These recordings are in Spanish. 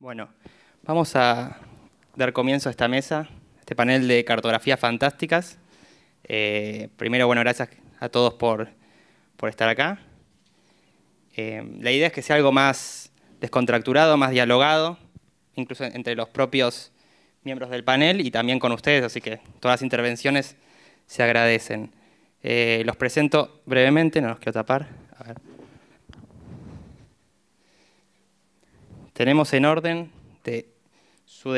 Bueno, vamos a dar comienzo a esta mesa, este panel de cartografías fantásticas. Eh, primero, bueno, gracias a todos por, por estar acá. Eh, la idea es que sea algo más descontracturado, más dialogado, incluso entre los propios miembros del panel y también con ustedes, así que todas las intervenciones se agradecen. Eh, los presento brevemente, no los quiero tapar. A ver. tenemos en orden de su,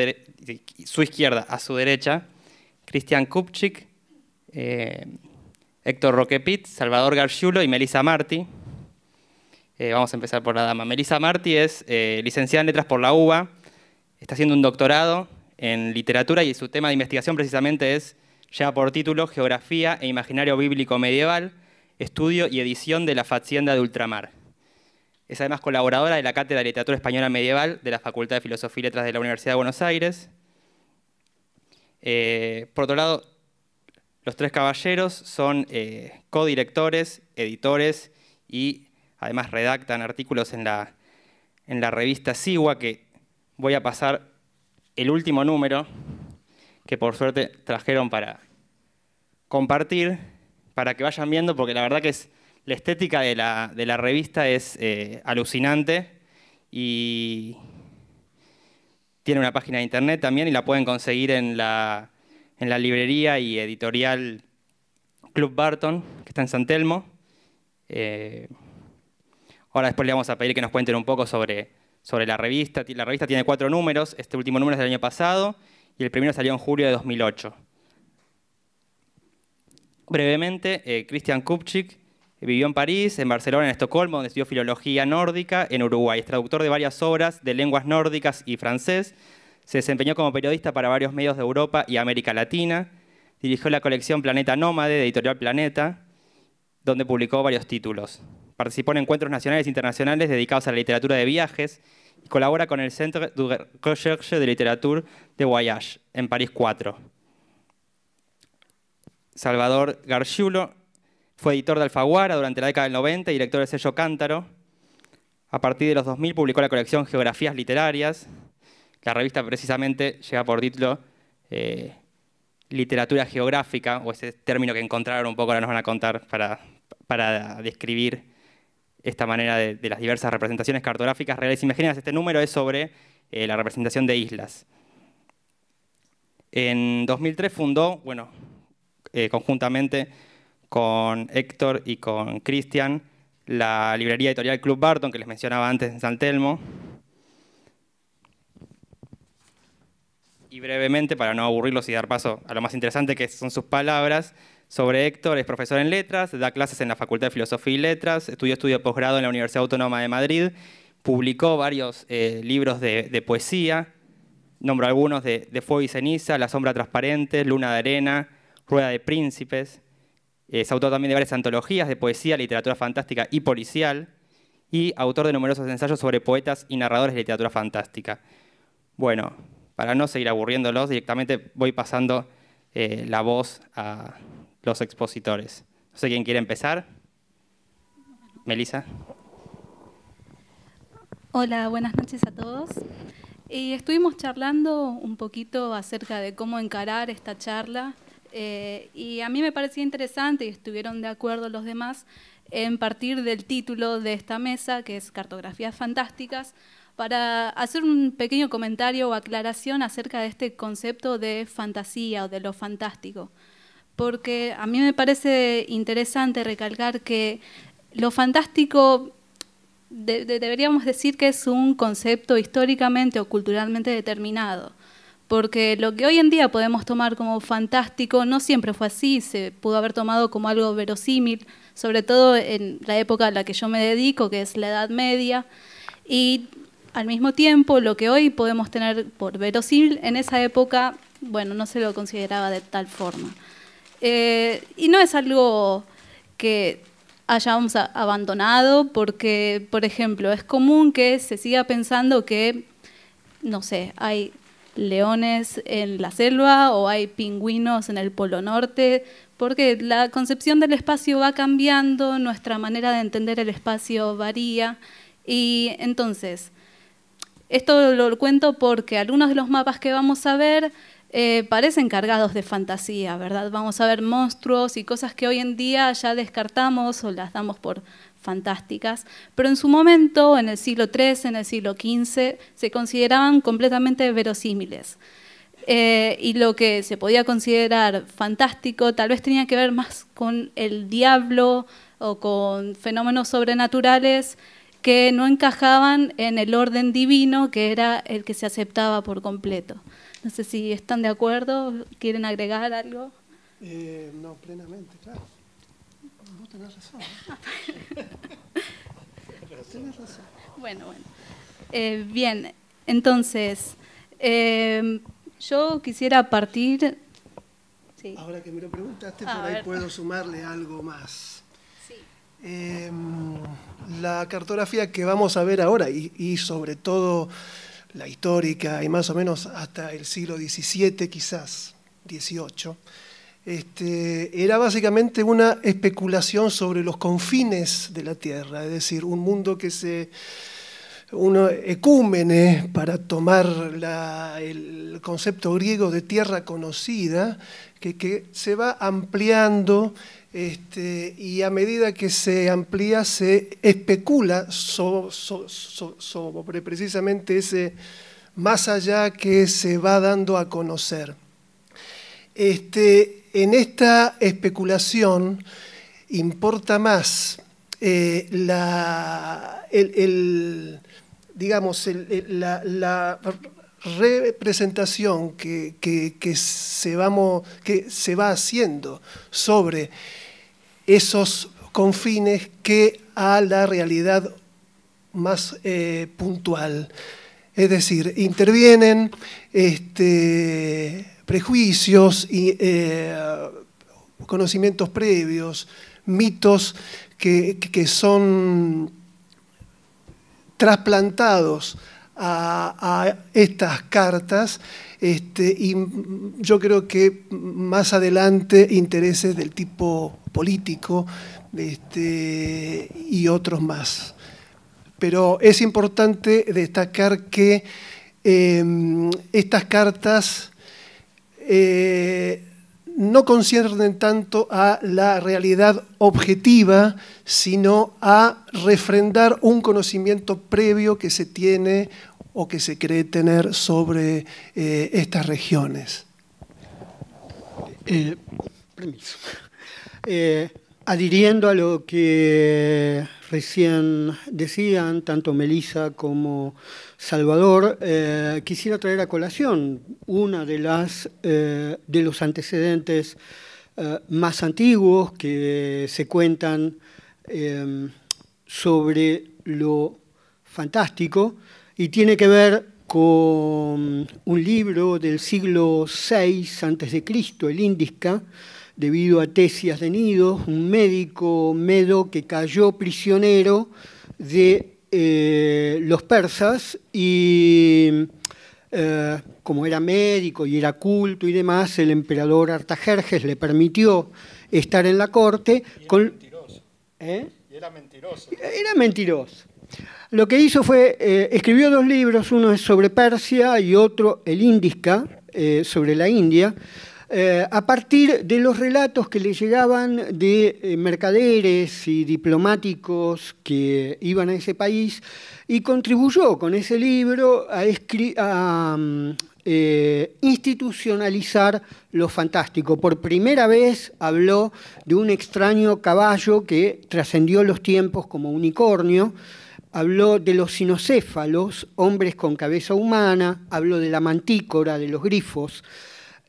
izquierda a su derecha Cristian Kupchik, eh, Héctor Roquepit, Salvador Garciulo y Melissa Marti. Eh, vamos a empezar por la dama. Melissa Marti es eh, licenciada en Letras por la UBA, está haciendo un doctorado en literatura y su tema de investigación precisamente es, lleva por título, Geografía e Imaginario Bíblico Medieval, Estudio y Edición de la Facienda de Ultramar. Es además colaboradora de la Cátedra de Literatura Española Medieval de la Facultad de Filosofía y Letras de la Universidad de Buenos Aires. Eh, por otro lado, los tres caballeros son eh, codirectores, editores y además redactan artículos en la, en la revista Sigua, que voy a pasar el último número que por suerte trajeron para compartir, para que vayan viendo, porque la verdad que es la estética de la, revista es eh, alucinante y tiene una página de internet también y la pueden conseguir en la, librería y editorial Club Barton, que está en San Telmo. Eh, ahora después le vamos a pedir que nos cuenten un poco sobre, la revista. La revista tiene cuatro números, este último número es del año pasado y el primero salió en julio de 2008. Brevemente, eh, Christian Kupchik Vivió en París, en Barcelona, en Estocolmo, donde estudió filología nórdica, en Uruguay. Es traductor de varias obras de lenguas nórdicas y francés. Se desempeñó como periodista para varios medios de Europa y América Latina. Dirigió la colección Planeta Nómade, de Editorial Planeta, donde publicó varios títulos. Participó en encuentros nacionales e internacionales dedicados a la literatura de viajes y colabora con el Centre de Recherche de Literature de Voyage, en París 4. Salvador Garciulo. Fue editor de Alfaguara durante la década del 90, y director del sello Cántaro. A partir de los 2000 publicó la colección Geografías Literarias. La revista precisamente lleva por título eh, Literatura Geográfica, o ese término que encontraron un poco, ahora nos van a contar para, para describir esta manera de, las diversas representaciones cartográficas reales imagínense Este número es sobre eh, la representación de islas. En 2003 fundó, bueno, eh, conjuntamente con Héctor y con Cristian la librería editorial Club Barton, que les mencionaba antes en San Telmo. Y brevemente, para no aburrirlos y dar paso a lo más interesante que son sus palabras, sobre Héctor es profesor en letras, da clases en la Facultad de Filosofía y Letras, estudió estudio posgrado en la Universidad Autónoma de Madrid, publicó varios eh, libros de, poesía, nombró algunos de, de Fuego y Ceniza, La Sombra Transparente, Luna de Arena, Rueda de Príncipes. Eh, es autor también de varias antologías de poesía, literatura fantástica y policial, y autor de numerosos ensayos sobre poetas y narradores de literatura fantástica. Bueno, para no seguir aburriéndolos, directamente voy pasando eh, la voz a los expositores. No sé quién quiere empezar. Melissa. Hola, buenas noches a todos. Eh, estuvimos charlando un poquito acerca de cómo encarar esta charla eh, y a mí me parecía interesante, y estuvieron de acuerdo los demás, en partir del título de esta mesa, que es Cartografías Fantásticas, para hacer un pequeño comentario o aclaración acerca de este concepto de fantasía o de lo fantástico. Porque a mí me parece interesante recalcar que lo fantástico deberíamos decir que es un concepto históricamente o culturalmente determinado porque lo que hoy en día podemos tomar como fantástico no siempre fue así, se pudo haber tomado como algo verosímil, sobre todo en la época a la que yo me dedico, que es la Edad Media, y al mismo tiempo lo que hoy podemos tener por verosímil en esa época, bueno, no se lo consideraba de tal forma. Eh, y no es algo que hayamos abandonado, porque, por ejemplo, es común que se siga pensando que, no sé, hay leones en la selva o hay pingüinos en el Polo Norte, porque la concepción del espacio va cambiando, nuestra manera de entender el espacio varía y entonces, esto lo cuento porque algunos de los mapas que vamos a ver eh, parecen cargados de fantasía, ¿verdad? Vamos a ver monstruos y cosas que hoy en día ya descartamos o las damos por fantásticas, pero en su momento, en el siglo XIII, en el siglo XV, se consideraban completamente verosímiles. Eh, y lo que se podía considerar fantástico tal vez tenía que ver más con el diablo o con fenómenos sobrenaturales que no encajaban en el orden divino que era el que se aceptaba por completo. No sé si están de acuerdo, quieren agregar algo. Eh, no, plenamente, claro. Bueno, bueno. Eh, bien, entonces, eh, yo quisiera partir... Ahora que me lo preguntaste, por ahí puedo sumarle algo más. Sí. Em, la cartografía que vamos a ver ahora y, y, sobre todo la histórica y más o menos hasta el siglo XVII quizás, XVIII, este, era básicamente una especulación sobre los confines de la Tierra, es decir, un mundo que se uno ecúmene para tomar el concepto griego de tierra conocida, que, se va ampliando este, y a medida que se amplía se especula sobre precisamente ese más allá que se va dando a conocer. Este, en esta especulación importa más eh, la, digamos, la, representación que, se vamos, que se va haciendo sobre esos confines que a la realidad más eh, puntual. Es decir, intervienen este, prejuicios y eh, conocimientos previos, mitos que, son trasplantados a, estas cartas este, y yo creo que más adelante intereses del tipo político este, y otros más. Pero es importante destacar que em, estas cartas eh, no conciernen tanto a la realidad objetiva, sino a refrendar un conocimiento previo que se tiene o que se cree tener sobre eh, estas regiones. Eh, adhiriendo a lo que recién decían, tanto Melissa como Salvador, eh, quisiera traer a colación una de las eh, de los antecedentes eh, más antiguos que se cuentan sobre lo fantástico y tiene que ver con un libro del siglo VI antes de Cristo, el Índisca, debido a Tesias de Nidos, un médico medo que cayó prisionero de eh, los persas y eh, como era médico y era culto y demás, el emperador Artajerjes le permitió estar en la corte. era, con... ¿Eh? mentiroso. era mentiroso. Lo que hizo fue, escribió dos libros, uno es sobre Persia y otro, el Indisca, sobre la India. Eh, a partir de los relatos que le llegaban de eh, mercaderes y diplomáticos que iban a ese país y contribuyó con ese libro a, mm, eh, institucionalizar lo fantástico. Por primera vez habló de un extraño caballo que trascendió los tiempos como unicornio habló de los sinocéfalos, hombres con cabeza humana, habló de la mantícora, de los grifos,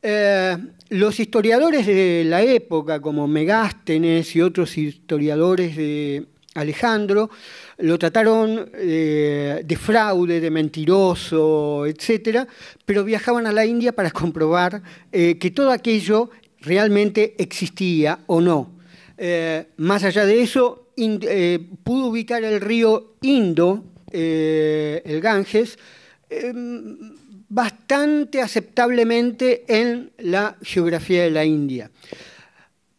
eh, los historiadores de la época, como Megástenes y otros historiadores de Alejandro, lo trataron eh, de fraude, de mentiroso, etc., pero viajaban a la India para comprobar eh, que todo aquello realmente existía o no. más allá de eso, pudo ubicar el río Indo, el Ganges, em, bastante aceptablemente en la geografía de la India.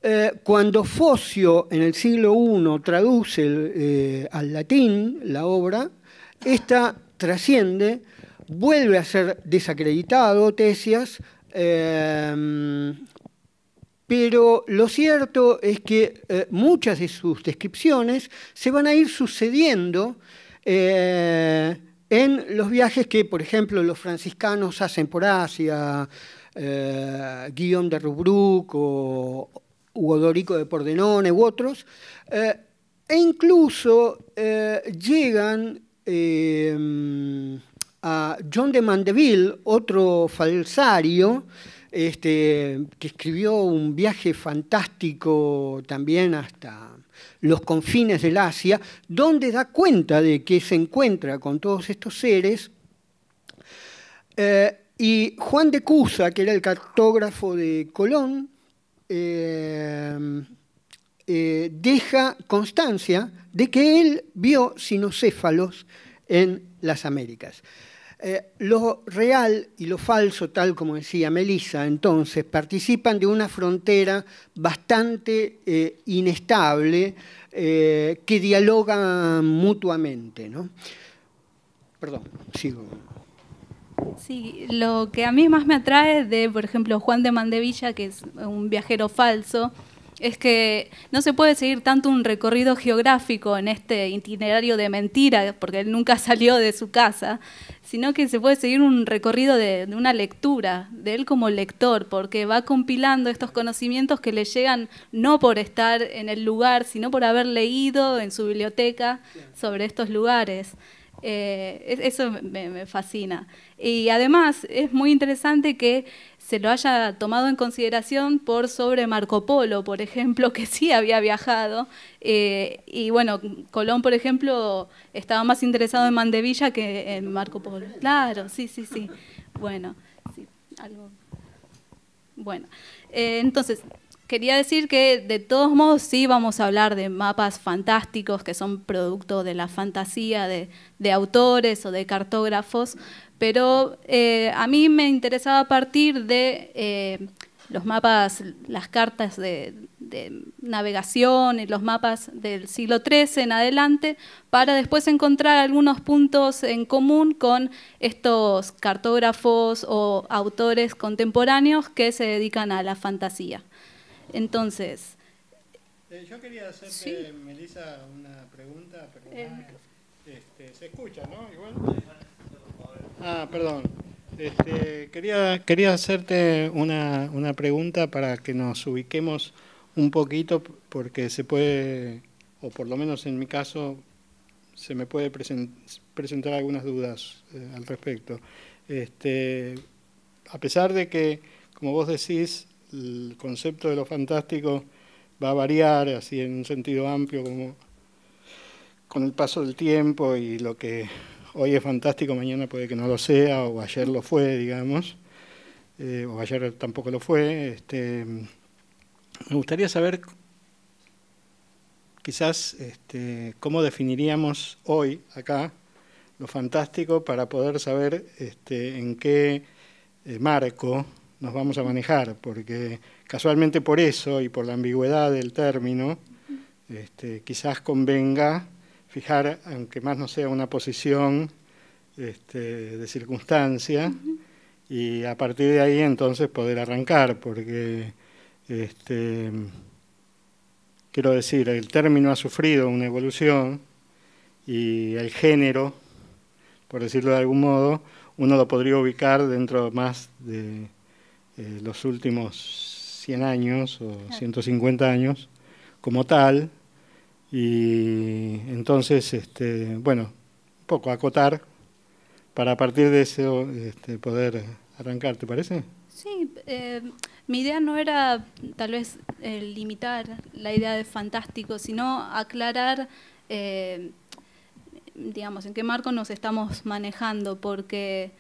Eh, cuando Focio en el siglo I traduce eh, al latín la obra, esta trasciende, vuelve a ser desacreditado Tesias, em, pero lo cierto es que eh, muchas de sus descripciones se van a ir sucediendo en los viajes que, por ejemplo, los franciscanos hacen por Asia, eh, Guillaume de Rubruc o Hugo de Pordenone u otros, eh, e incluso eh, llegan a John de Mandeville, otro falsario, este, que escribió un viaje fantástico también hasta los confines del Asia, donde da cuenta de que se encuentra con todos estos seres. Eh, y Juan de Cusa, que era el cartógrafo de Colón, eh, eh, deja constancia de que él vio sinocéfalos en las Américas. Eh, lo real y lo falso, tal como decía Melissa, entonces, participan de una frontera bastante eh, inestable eh, que dialogan mutuamente. Perdón, sigo. Sí, lo que a mí más me atrae de, por ejemplo, Juan de Mandevilla, que es un viajero falso, es que no se puede seguir tanto un recorrido geográfico en este itinerario de mentira, porque él nunca salió de su casa, sino que se puede seguir un recorrido de, una lectura, de él como lector, porque va compilando estos conocimientos que le llegan no por estar en el lugar, sino por haber leído en su biblioteca sobre estos lugares. Eh, eso me, fascina. Y además es muy interesante que se lo haya tomado en consideración por sobre Marco Polo, por ejemplo, que sí había viajado. Eh, y bueno, Colón, por ejemplo, estaba más interesado en Mandevilla que en Marco Polo. Claro, sí, sí, sí. Bueno, sí, algo. Bueno, eh, entonces, quería decir que de todos modos sí vamos a hablar de mapas fantásticos que son producto de la fantasía de, autores o de cartógrafos, pero eh, a mí me interesaba partir de eh, los mapas, las cartas de, navegación y los mapas del siglo XIII en adelante, para después encontrar algunos puntos en común con estos cartógrafos o autores contemporáneos que se dedican a la fantasía. Entonces... Eh, yo quería hacerte, Melissa, una pregunta, eh, este, se escucha, ¿no? Ah, perdón. Este, quería, hacerte una, una pregunta para que nos ubiquemos un poquito, porque se puede, o por lo menos en mi caso, se me puede presentar algunas dudas eh, al respecto. Este, a pesar de que, como vos decís, el concepto de lo fantástico va a variar así en un sentido amplio como con el paso del tiempo y lo que hoy es fantástico, mañana puede que no lo sea, o ayer lo fue, digamos, eh, o ayer tampoco lo fue. Este, me gustaría saber quizás este, cómo definiríamos hoy acá lo fantástico para poder saber este, en qué eh, marco nos vamos a manejar, porque casualmente por eso y por la ambigüedad del término, este, quizás convenga fijar, aunque más no sea una posición este, de circunstancia, y a partir de ahí entonces poder arrancar, porque este, quiero decir, el término ha sufrido una evolución y el género, por decirlo de algún modo, uno lo podría ubicar dentro más de eh, los últimos 100 años o 150 años como tal. Y entonces, este, bueno, un poco acotar para partir de eso este, poder arrancar, ¿te parece? Sí, eh, mi idea no era tal vez eh, limitar la idea de fantástico, sino aclarar, digamos, en qué marco nos estamos manejando, porque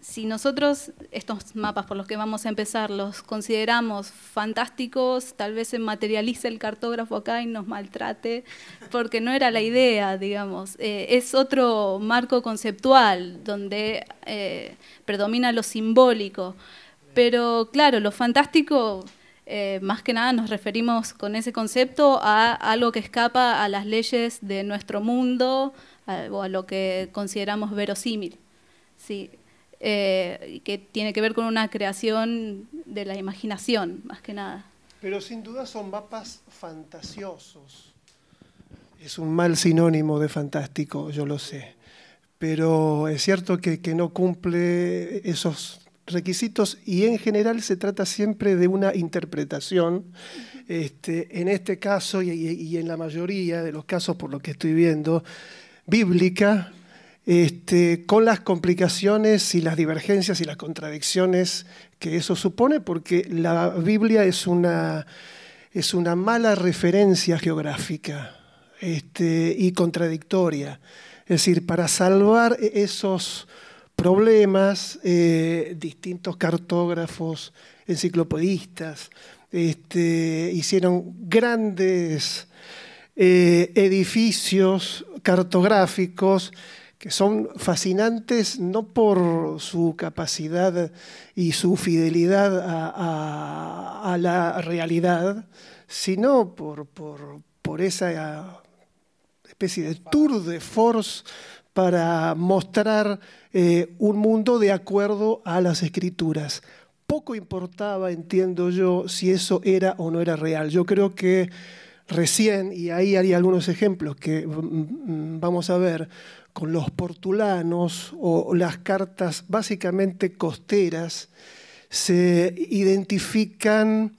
si nosotros estos mapas por los que vamos a empezar los consideramos fantásticos, tal vez se materialice el cartógrafo acá y nos maltrate, porque no era la idea, digamos. Eh, es otro marco conceptual donde eh, predomina lo simbólico. Pero claro, lo fantástico, eh, más que nada nos referimos con ese concepto a algo que escapa a las leyes de nuestro mundo o a lo que consideramos verosímil. Sí, eh, que tiene que ver con una creación de la imaginación, más que nada. Pero sin duda son mapas fantasiosos. Es un mal sinónimo de fantástico, yo lo sé. Pero es cierto que, no cumple esos requisitos y en general se trata siempre de una interpretación. Este, en este caso y, y, en la mayoría de los casos, por lo que estoy viendo, bíblica, este, con las complicaciones y las divergencias y las contradicciones que eso supone, porque la Biblia es una, es una mala referencia geográfica este, y contradictoria. Es decir, para salvar esos problemas, eh, distintos cartógrafos, enciclopedistas, este, hicieron grandes eh, edificios cartográficos que son fascinantes no por su capacidad y su fidelidad a, la realidad, sino por, esa especie de tour de force para mostrar eh, un mundo de acuerdo a las escrituras. Poco importaba, entiendo yo, si eso era o no era real. Yo creo que recién, y ahí hay algunos ejemplos que mm, mm, vamos a ver, con los portulanos o las cartas básicamente costeras, se identifican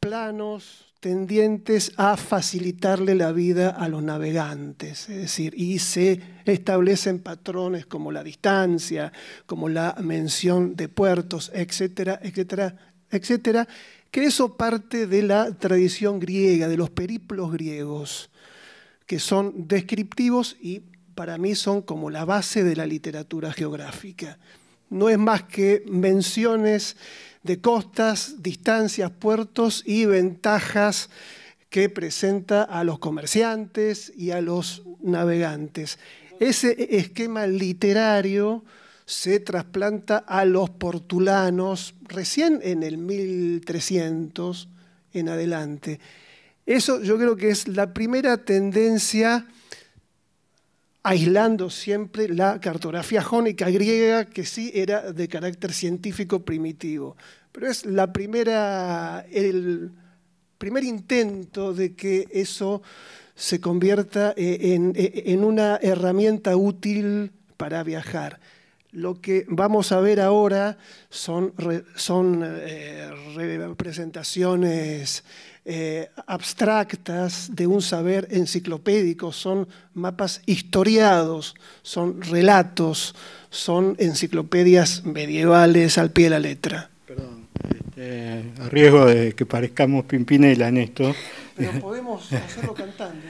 planos tendientes a facilitarle la vida a los navegantes, es decir, y se establecen patrones como la distancia, como la mención de puertos, etcétera, etcétera, etcétera, que eso parte de la tradición griega, de los periplos griegos, que son descriptivos y para mí son como la base de la literatura geográfica. No es más que menciones de costas, distancias, puertos y ventajas que presenta a los comerciantes y a los navegantes. Ese esquema literario se trasplanta a los portulanos recién en el 1300 en adelante. Eso yo creo que es la primera tendencia aislando siempre la cartografía jónica griega, que sí era de carácter científico primitivo. Pero es la primera, el primer intento de que eso se convierta eh, eh, en, una herramienta útil para viajar. Lo que vamos a ver ahora son, son eh, representaciones eh, abstractas de un saber enciclopédico, son mapas historiados, son relatos, son enciclopedias medievales al pie de la letra. Perdón, este, a riesgo de que parezcamos Pimpinela en esto. Pero podemos hacerlo cantando.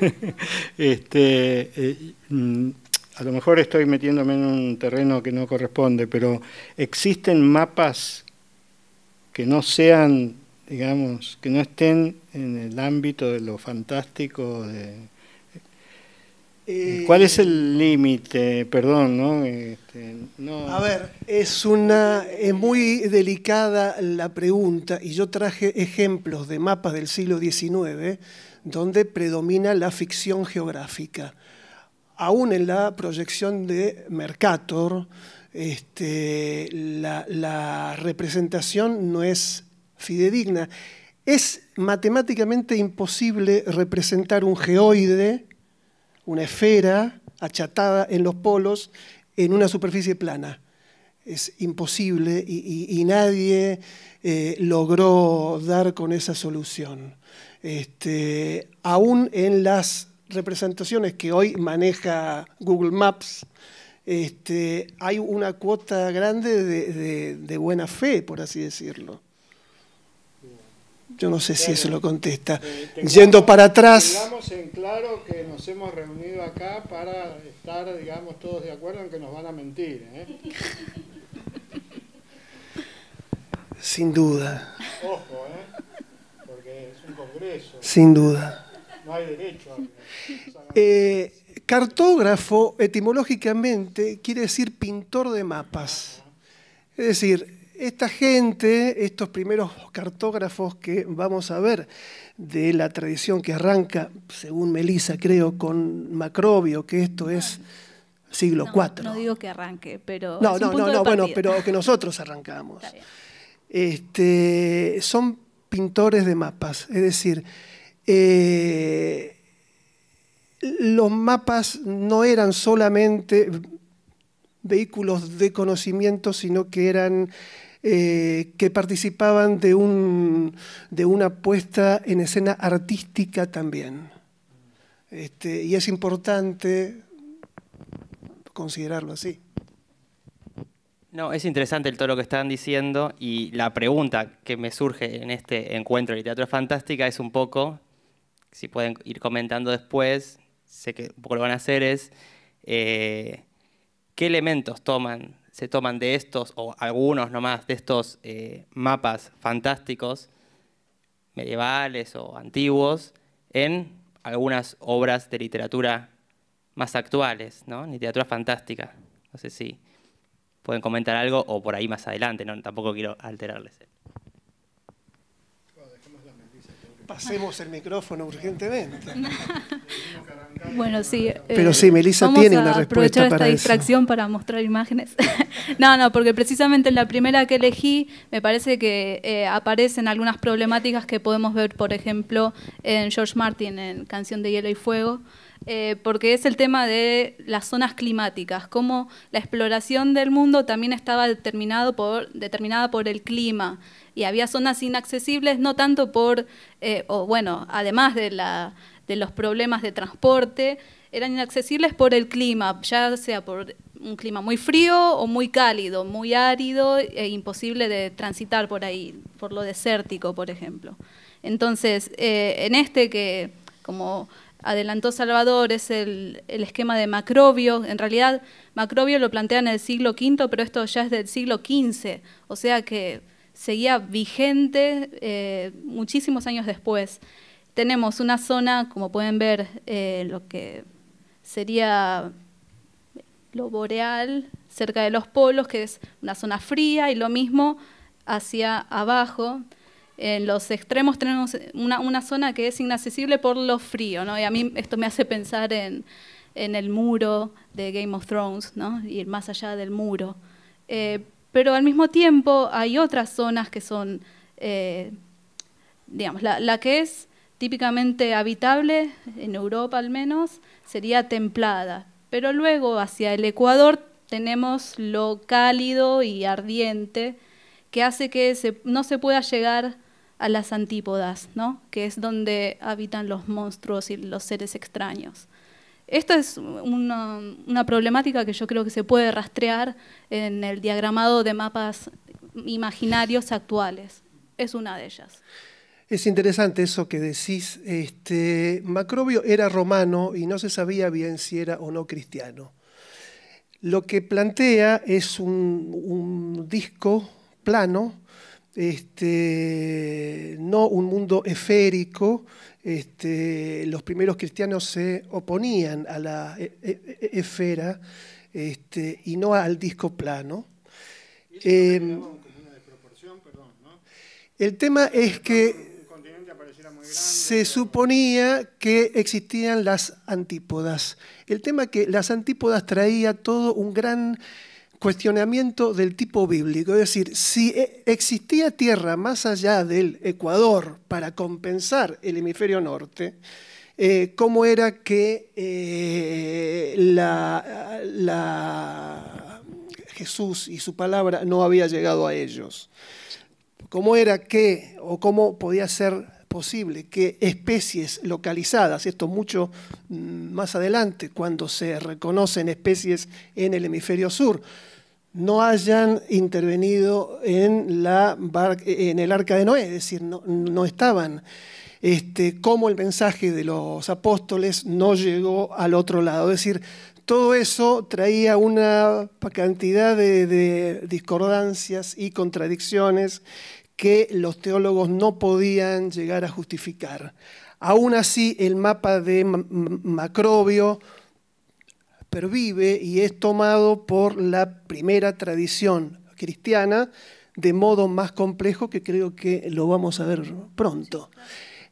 este, eh, mm, a lo mejor estoy metiéndome en un terreno que no corresponde, pero ¿existen mapas que no sean digamos, que no estén en el ámbito de lo fantástico. Eh, ¿Cuál es el límite? Perdón, este, ¿no? A ver, es una es muy delicada la pregunta y yo traje ejemplos de mapas del siglo XIX donde predomina la ficción geográfica. Aún en la proyección de Mercator, este, la, la representación no es fidedigna. Es matemáticamente imposible representar un geoide, una esfera achatada en los polos, en una superficie plana. Es imposible y, nadie eh, logró dar con esa solución. Este, aún en las representaciones que hoy maneja Google Maps, este, hay una cuota grande de buena fe, por así decirlo. Yo no sé si eso lo contesta. Eh, Yendo para atrás. en claro que nos hemos reunido acá para estar, digamos, todos de acuerdo en que nos van a mentir. ¿eh? Sin duda. Ojo, ¿eh? Porque es un congreso. Sin duda. No hay derecho. Eh, cartógrafo, etimológicamente, quiere decir pintor de mapas. Es decir, esta gente, estos primeros cartógrafos que vamos a ver de la tradición que arranca, según Melisa creo, con Macrobio, que esto es siglo IV. No digo que arranque, pero... No, no, no, no bueno, pero que nosotros arrancamos. Este, son pintores de mapas, es decir, eh, los mapas no eran solamente vehículos de conocimiento, sino que eran eh, que participaban de, una puesta en escena artística también. Este, y es importante considerarlo así. No, es interesante todo lo que están diciendo y la pregunta que me surge en este encuentro de Teatro fantástica es un poco, si pueden ir comentando después, sé que un poco lo van a hacer, es eh, qué elementos toman se toman de estos, o algunos nomás, de estos eh, mapas fantásticos, medievales o antiguos, en algunas obras de literatura más actuales, ¿no? literatura fantástica. No sé si pueden comentar algo o por ahí más adelante, ¿no? tampoco quiero alterarles. Eh. pasemos el micrófono urgentemente. Bueno, sí. Pero eh, sí, Melissa tiene una respuesta aprovechar esta distracción para mostrar imágenes. no, no, porque precisamente en la primera que elegí me parece que eh, aparecen algunas problemáticas que podemos ver, por ejemplo, en George Martin, en Canción de Hielo y Fuego. Eh, porque es el tema de las zonas climáticas, cómo la exploración del mundo también estaba determinado por, determinada por el clima y había zonas inaccesibles no tanto por, eh, o bueno, además de, la, de los problemas de transporte, eran inaccesibles por el clima, ya sea por un clima muy frío o muy cálido, muy árido e imposible de transitar por ahí, por lo desértico, por ejemplo. Entonces, eh, en este que como adelantó Salvador, es el, esquema de Macrobio. En realidad, Macrobio lo plantea en el siglo V, pero esto ya es del siglo XV, o sea que seguía vigente eh, muchísimos años después. Tenemos una zona, como pueden ver, eh, lo que sería lo boreal, cerca de los polos, que es una zona fría, y lo mismo hacia abajo en los extremos tenemos una, zona que es inaccesible por lo frío, ¿no? Y a mí esto me hace pensar en, el muro de Game of Thrones, ¿no? Y más allá del muro. Eh, pero al mismo tiempo hay otras zonas que son, eh, digamos, la, que es típicamente habitable, en Europa al menos, sería templada. Pero luego hacia el Ecuador tenemos lo cálido y ardiente, que hace que no se pueda llegar a las antípodas, ¿no? que es donde habitan los monstruos y los seres extraños. Esta es una, problemática que yo creo que se puede rastrear en el diagramado de mapas imaginarios actuales. Es una de ellas. Es interesante eso que decís. Este, Macrobio era romano y no se sabía bien si era o no cristiano. Lo que plantea es un disco plano este, no un mundo esférico, este, los primeros cristianos se oponían a la e, e, e, esfera este, y no al disco plano. Eh, el tema es que se suponía que existían las antípodas. El tema es que las antípodas traía todo un gran cuestionamiento del tipo bíblico. Es decir, si e, existía tierra más allá del Ecuador para compensar el hemisferio norte, eh, ¿cómo era que eh, Jesús y su palabra no había llegado a ellos? ¿Cómo era que, o cómo podía ser posible que especies localizadas, esto mucho mm, más adelante, cuando se reconocen especies en el hemisferio sur, no hayan intervenido en, la en el arca de Noé, es decir, no, estaban. Este, el mensaje de los apóstoles no llegó al otro lado. Es decir, todo eso traía una cantidad de, de discordancias y contradicciones que los teólogos no podían llegar a justificar. Aún así, el mapa de Macrobio y es tomado por la primera tradición cristiana de modo más complejo que creo que lo vamos a ver pronto.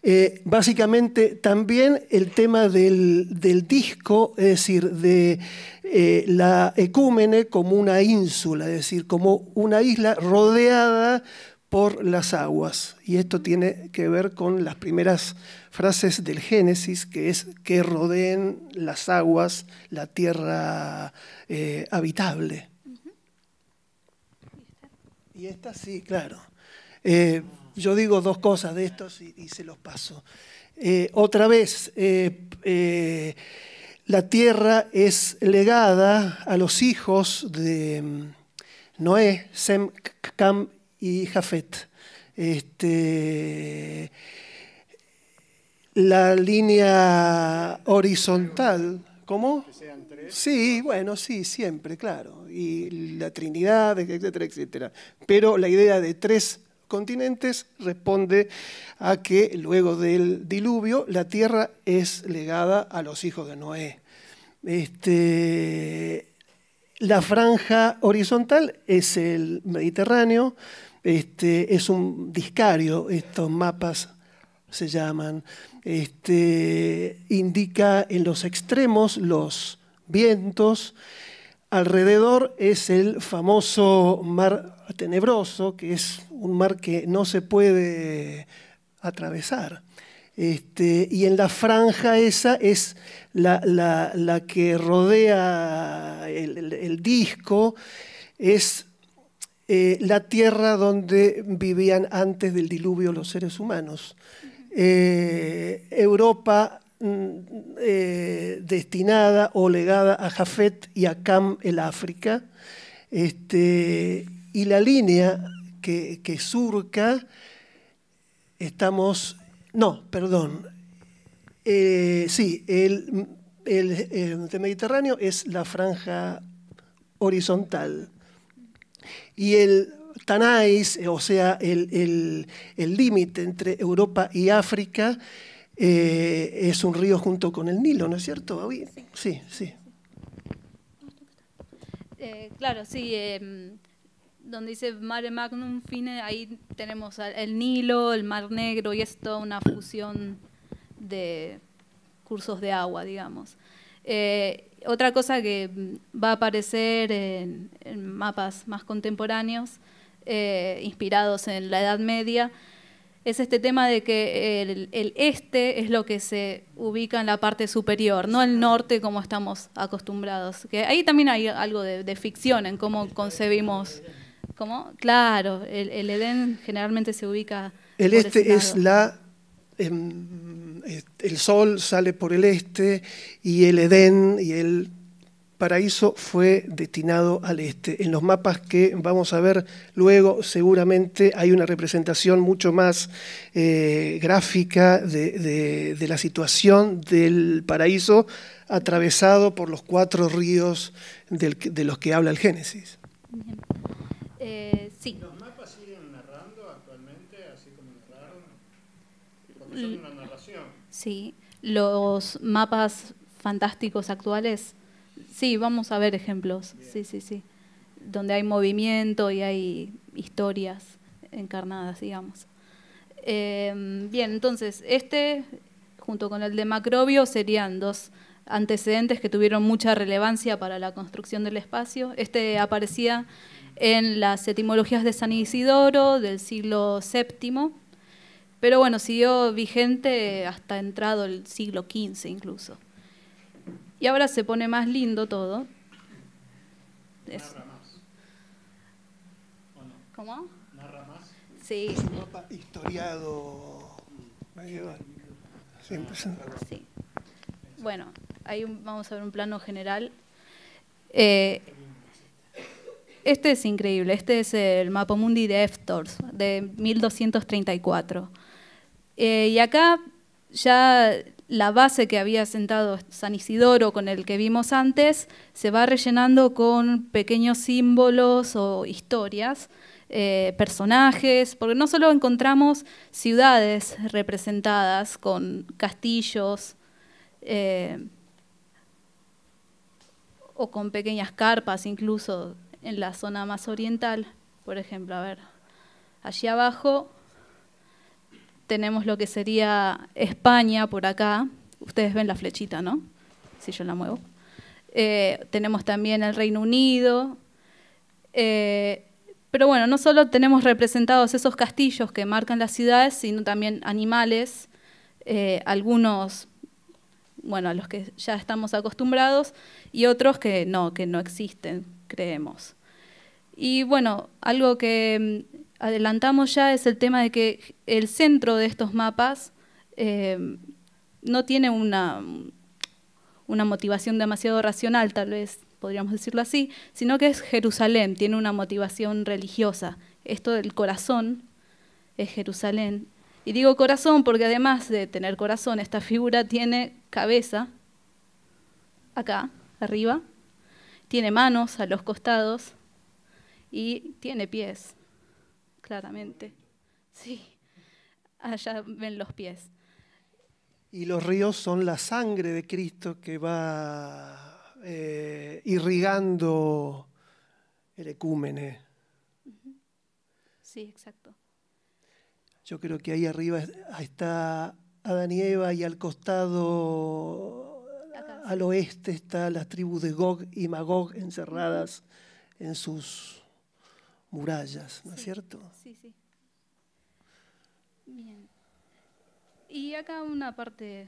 Eh, básicamente también el tema del, disco, es decir, de eh, la ecúmene como una ínsula, es decir, como una isla rodeada por las aguas. Y esto tiene que ver con las primeras frases del Génesis, que es que rodeen las aguas la tierra eh, habitable. Y esta sí, claro. Eh, yo digo dos cosas de estos y, se los paso. Eh, otra vez, la tierra es legada a los hijos de mm, Noé, Sem, Cam y Jafet. Este, la línea horizontal, ¿cómo? Que sean tres. Sí, bueno, sí, siempre, claro. Y la Trinidad, etcétera, etcétera. Pero la idea de tres continentes responde a que luego del diluvio la tierra es legada a los hijos de Noé. Este, la franja horizontal es el Mediterráneo, este, es un discario, estos mapas se llaman. Este, indica en los extremos los vientos. Alrededor es el famoso mar tenebroso, que es un mar que no se puede atravesar. Este, y en la franja esa es la, que rodea el, el disco, es eh, la tierra donde vivían antes del diluvio los seres humanos. Eh, Europa mm, eh, destinada o legada a Jafet y a Cam el África, este, y la línea que, surca, estamos, no, perdón, sí, el Mediterráneo es la franja horizontal y el Tanais, eh, o sea, el límite entre Europa y África, eh, es un río junto con el Nilo, ¿no es cierto? Sí, sí. Eh, claro, sí. Em, donde dice Mare Magnum Fine, ahí tenemos el Nilo, el Mar Negro y es toda una fusión de cursos de agua, digamos. Otra cosa que mm, va a aparecer en, mapas más contemporáneos, eh, inspirados en la Edad Media, es este tema de que el, este es lo que se ubica en la parte superior, no el norte como estamos acostumbrados. Que ahí también hay algo de, ficción en cómo concebimos. ¿Cómo? Claro, el, Edén generalmente se ubica. El este es la. Em, eh, el sol sale por el este y el Edén y el paraíso fue destinado al este. En los mapas que vamos a ver luego seguramente hay una representación mucho más eh, gráfica de, la situación del paraíso atravesado por los cuatro ríos de los que habla el Génesis. Eh, ¿Los mapas siguen narrando actualmente, así como narraron? Sí, los mapas fantásticos actuales, sí, vamos a ver ejemplos, sí, sí, sí, donde hay movimiento y hay historias encarnadas, digamos. Em, bien, entonces, este junto con el de Macrobio serían dos antecedentes que tuvieron mucha relevancia para la construcción del espacio. Este aparecía en las etimologías de San Isidoro del siglo VII pero bueno, siguió vigente hasta entrado el siglo XV incluso. Y ahora se pone más lindo todo. más? ¿Cómo? ¿Narra más? Sí. Historiado. Ah, sí. Bueno, ahí vamos a ver un plano general. Eh, este es increíble, este es el Mundi de Eftors, de 1234. Eh, y acá ya la base que había sentado San Isidoro con el que vimos antes se va rellenando con pequeños símbolos o historias, eh, personajes, porque no solo encontramos ciudades representadas con castillos eh, o con pequeñas carpas, incluso en la zona más oriental, por ejemplo, a ver, allí abajo tenemos lo que sería España por acá. Ustedes ven la flechita, ¿no? Si yo la muevo. Eh, tenemos también el Reino Unido. Eh, pero bueno, no solo tenemos representados esos castillos que marcan las ciudades, sino también animales, eh, algunos, bueno, a los que ya estamos acostumbrados y otros que no, que no existen, creemos. Y bueno, algo que mm, adelantamos ya es el tema de que el centro de estos mapas eh, no tiene una, una motivación demasiado racional, tal vez podríamos decirlo así, sino que es Jerusalén, tiene una motivación religiosa. Esto del corazón es Jerusalén. Y digo corazón porque además de tener corazón, esta figura tiene cabeza, acá, arriba, tiene manos a los costados y tiene pies claramente. Sí, allá ven los pies. Y los ríos son la sangre de Cristo que va eh, irrigando el ecúmene. Sí, exacto. Yo creo que ahí arriba está Adán y y al costado, al oeste, están las tribus de Gog y Magog encerradas en sus murallas, ¿no es cierto? Sí, sí. Bien. Y acá una parte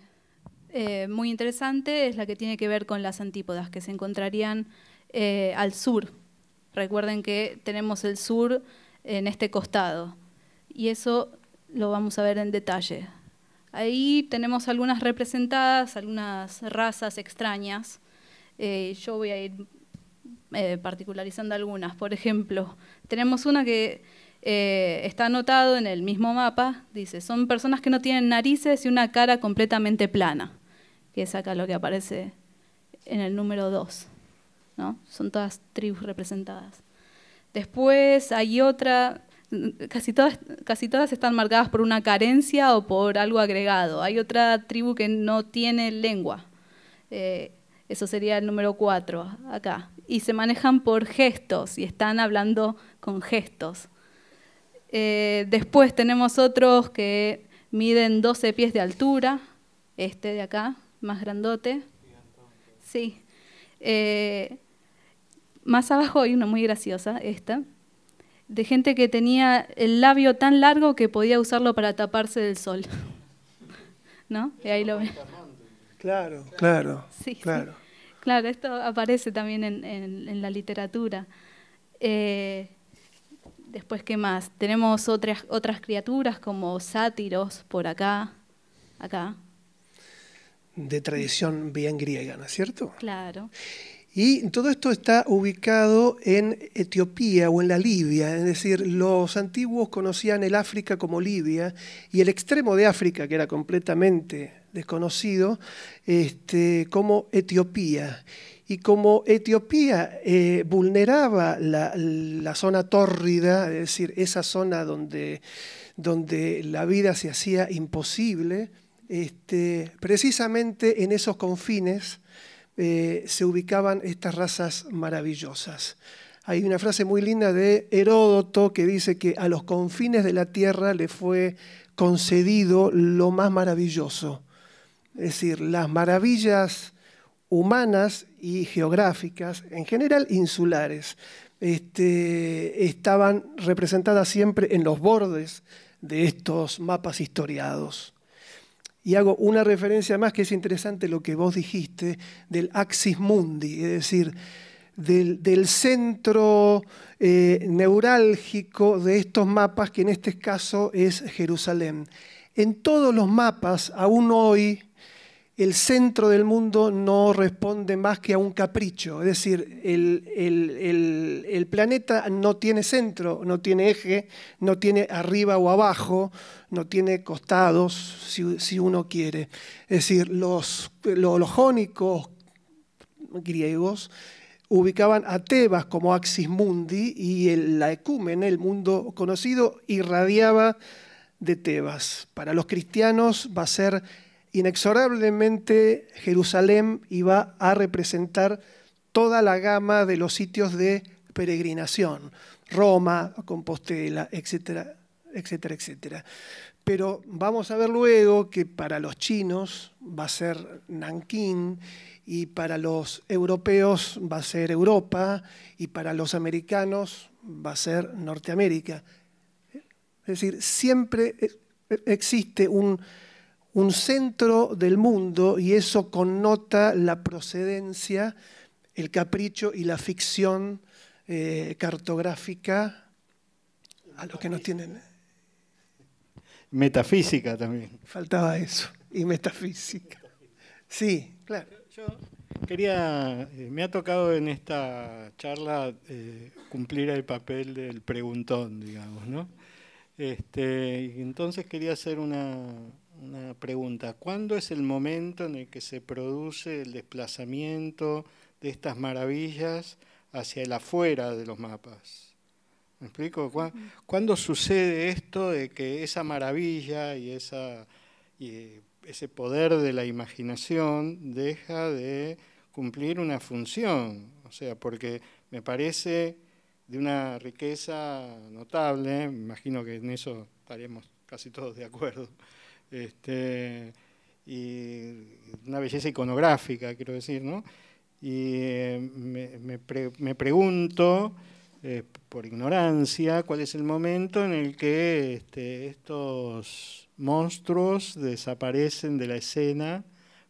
eh, muy interesante es la que tiene que ver con las antípodas que se encontrarían eh, al sur. Recuerden que tenemos el sur en este costado y eso lo vamos a ver en detalle. Ahí tenemos algunas representadas, algunas razas extrañas. Eh, yo voy a ir eh, particularizando algunas. Por ejemplo, tenemos una que eh, está anotado en el mismo mapa, dice, son personas que no tienen narices y una cara completamente plana, que es acá lo que aparece en el número 2. Son todas tribus representadas. Después hay otra, casi todas, casi todas están marcadas por una carencia o por algo agregado. Hay otra tribu que no tiene lengua. Eh, eso sería el número 4 acá y se manejan por gestos y están hablando con gestos. Eh, después tenemos otros que miden 12 pies de altura, este de acá, más grandote. Sí. Eh, más abajo hay una muy graciosa, esta, de gente que tenía el labio tan largo que podía usarlo para taparse del sol. ¿No? Y ahí lo ven. Claro, claro. Sí, claro. Claro, esto aparece también en, la literatura. Eh, después, ¿qué más? Tenemos otras, otras criaturas como sátiros por acá, acá. De tradición bien griega, ¿no es cierto? Claro. Y todo esto está ubicado en Etiopía o en la Libia, es decir, los antiguos conocían el África como Libia y el extremo de África, que era completamente desconocido, este, como Etiopía. Y como Etiopía eh, vulneraba la, zona tórrida, es decir, esa zona donde, donde la vida se hacía imposible, este, precisamente en esos confines eh, se ubicaban estas razas maravillosas. Hay una frase muy linda de Heródoto que dice que a los confines de la tierra le fue concedido lo más maravilloso es decir, las maravillas humanas y geográficas, en general insulares, este, estaban representadas siempre en los bordes de estos mapas historiados. Y hago una referencia más que es interesante lo que vos dijiste del axis mundi, es decir, del, centro eh, neurálgico de estos mapas, que en este caso es Jerusalén. En todos los mapas, aún hoy, el centro del mundo no responde más que a un capricho. Es decir, el, planeta no tiene centro, no tiene eje, no tiene arriba o abajo, no tiene costados, si, uno quiere. Es decir, los, los, griegos ubicaban a Tebas como axis mundi y la ecúmene, el mundo conocido, irradiaba de Tebas. Para los cristianos va a ser inexorablemente Jerusalén iba a representar toda la gama de los sitios de peregrinación, Roma, Compostela, etcétera, etcétera, etcétera. Pero vamos a ver luego que para los chinos va a ser Nankín y para los europeos va a ser Europa y para los americanos va a ser Norteamérica. Es decir, siempre eh, eh, existe un un centro del mundo y eso connota la procedencia, el capricho y la ficción eh, cartográfica a los que no tienen. ¿eh? Metafísica también. Faltaba eso, y metafísica. Sí, claro. Yo quería, eh, me ha tocado en esta charla cumplir el papel del preguntón, digamos, ¿no? Este, entonces quería hacer una, una pregunta. ¿Cuándo es el momento en el que se produce el desplazamiento de estas maravillas hacia el afuera de los mapas? ¿Me explico? ¿Cuándo sucede esto de que esa maravilla y, eh, ese poder de la imaginación deja de cumplir una función? O sea, porque me parece de una riqueza notable, me imagino que en eso estaremos casi todos de acuerdo, este, y una belleza iconográfica, quiero decir, ¿no? Y eh, me, pregunto, eh, por ignorancia, cuál es el momento en el que este, estos monstruos desaparecen de la escena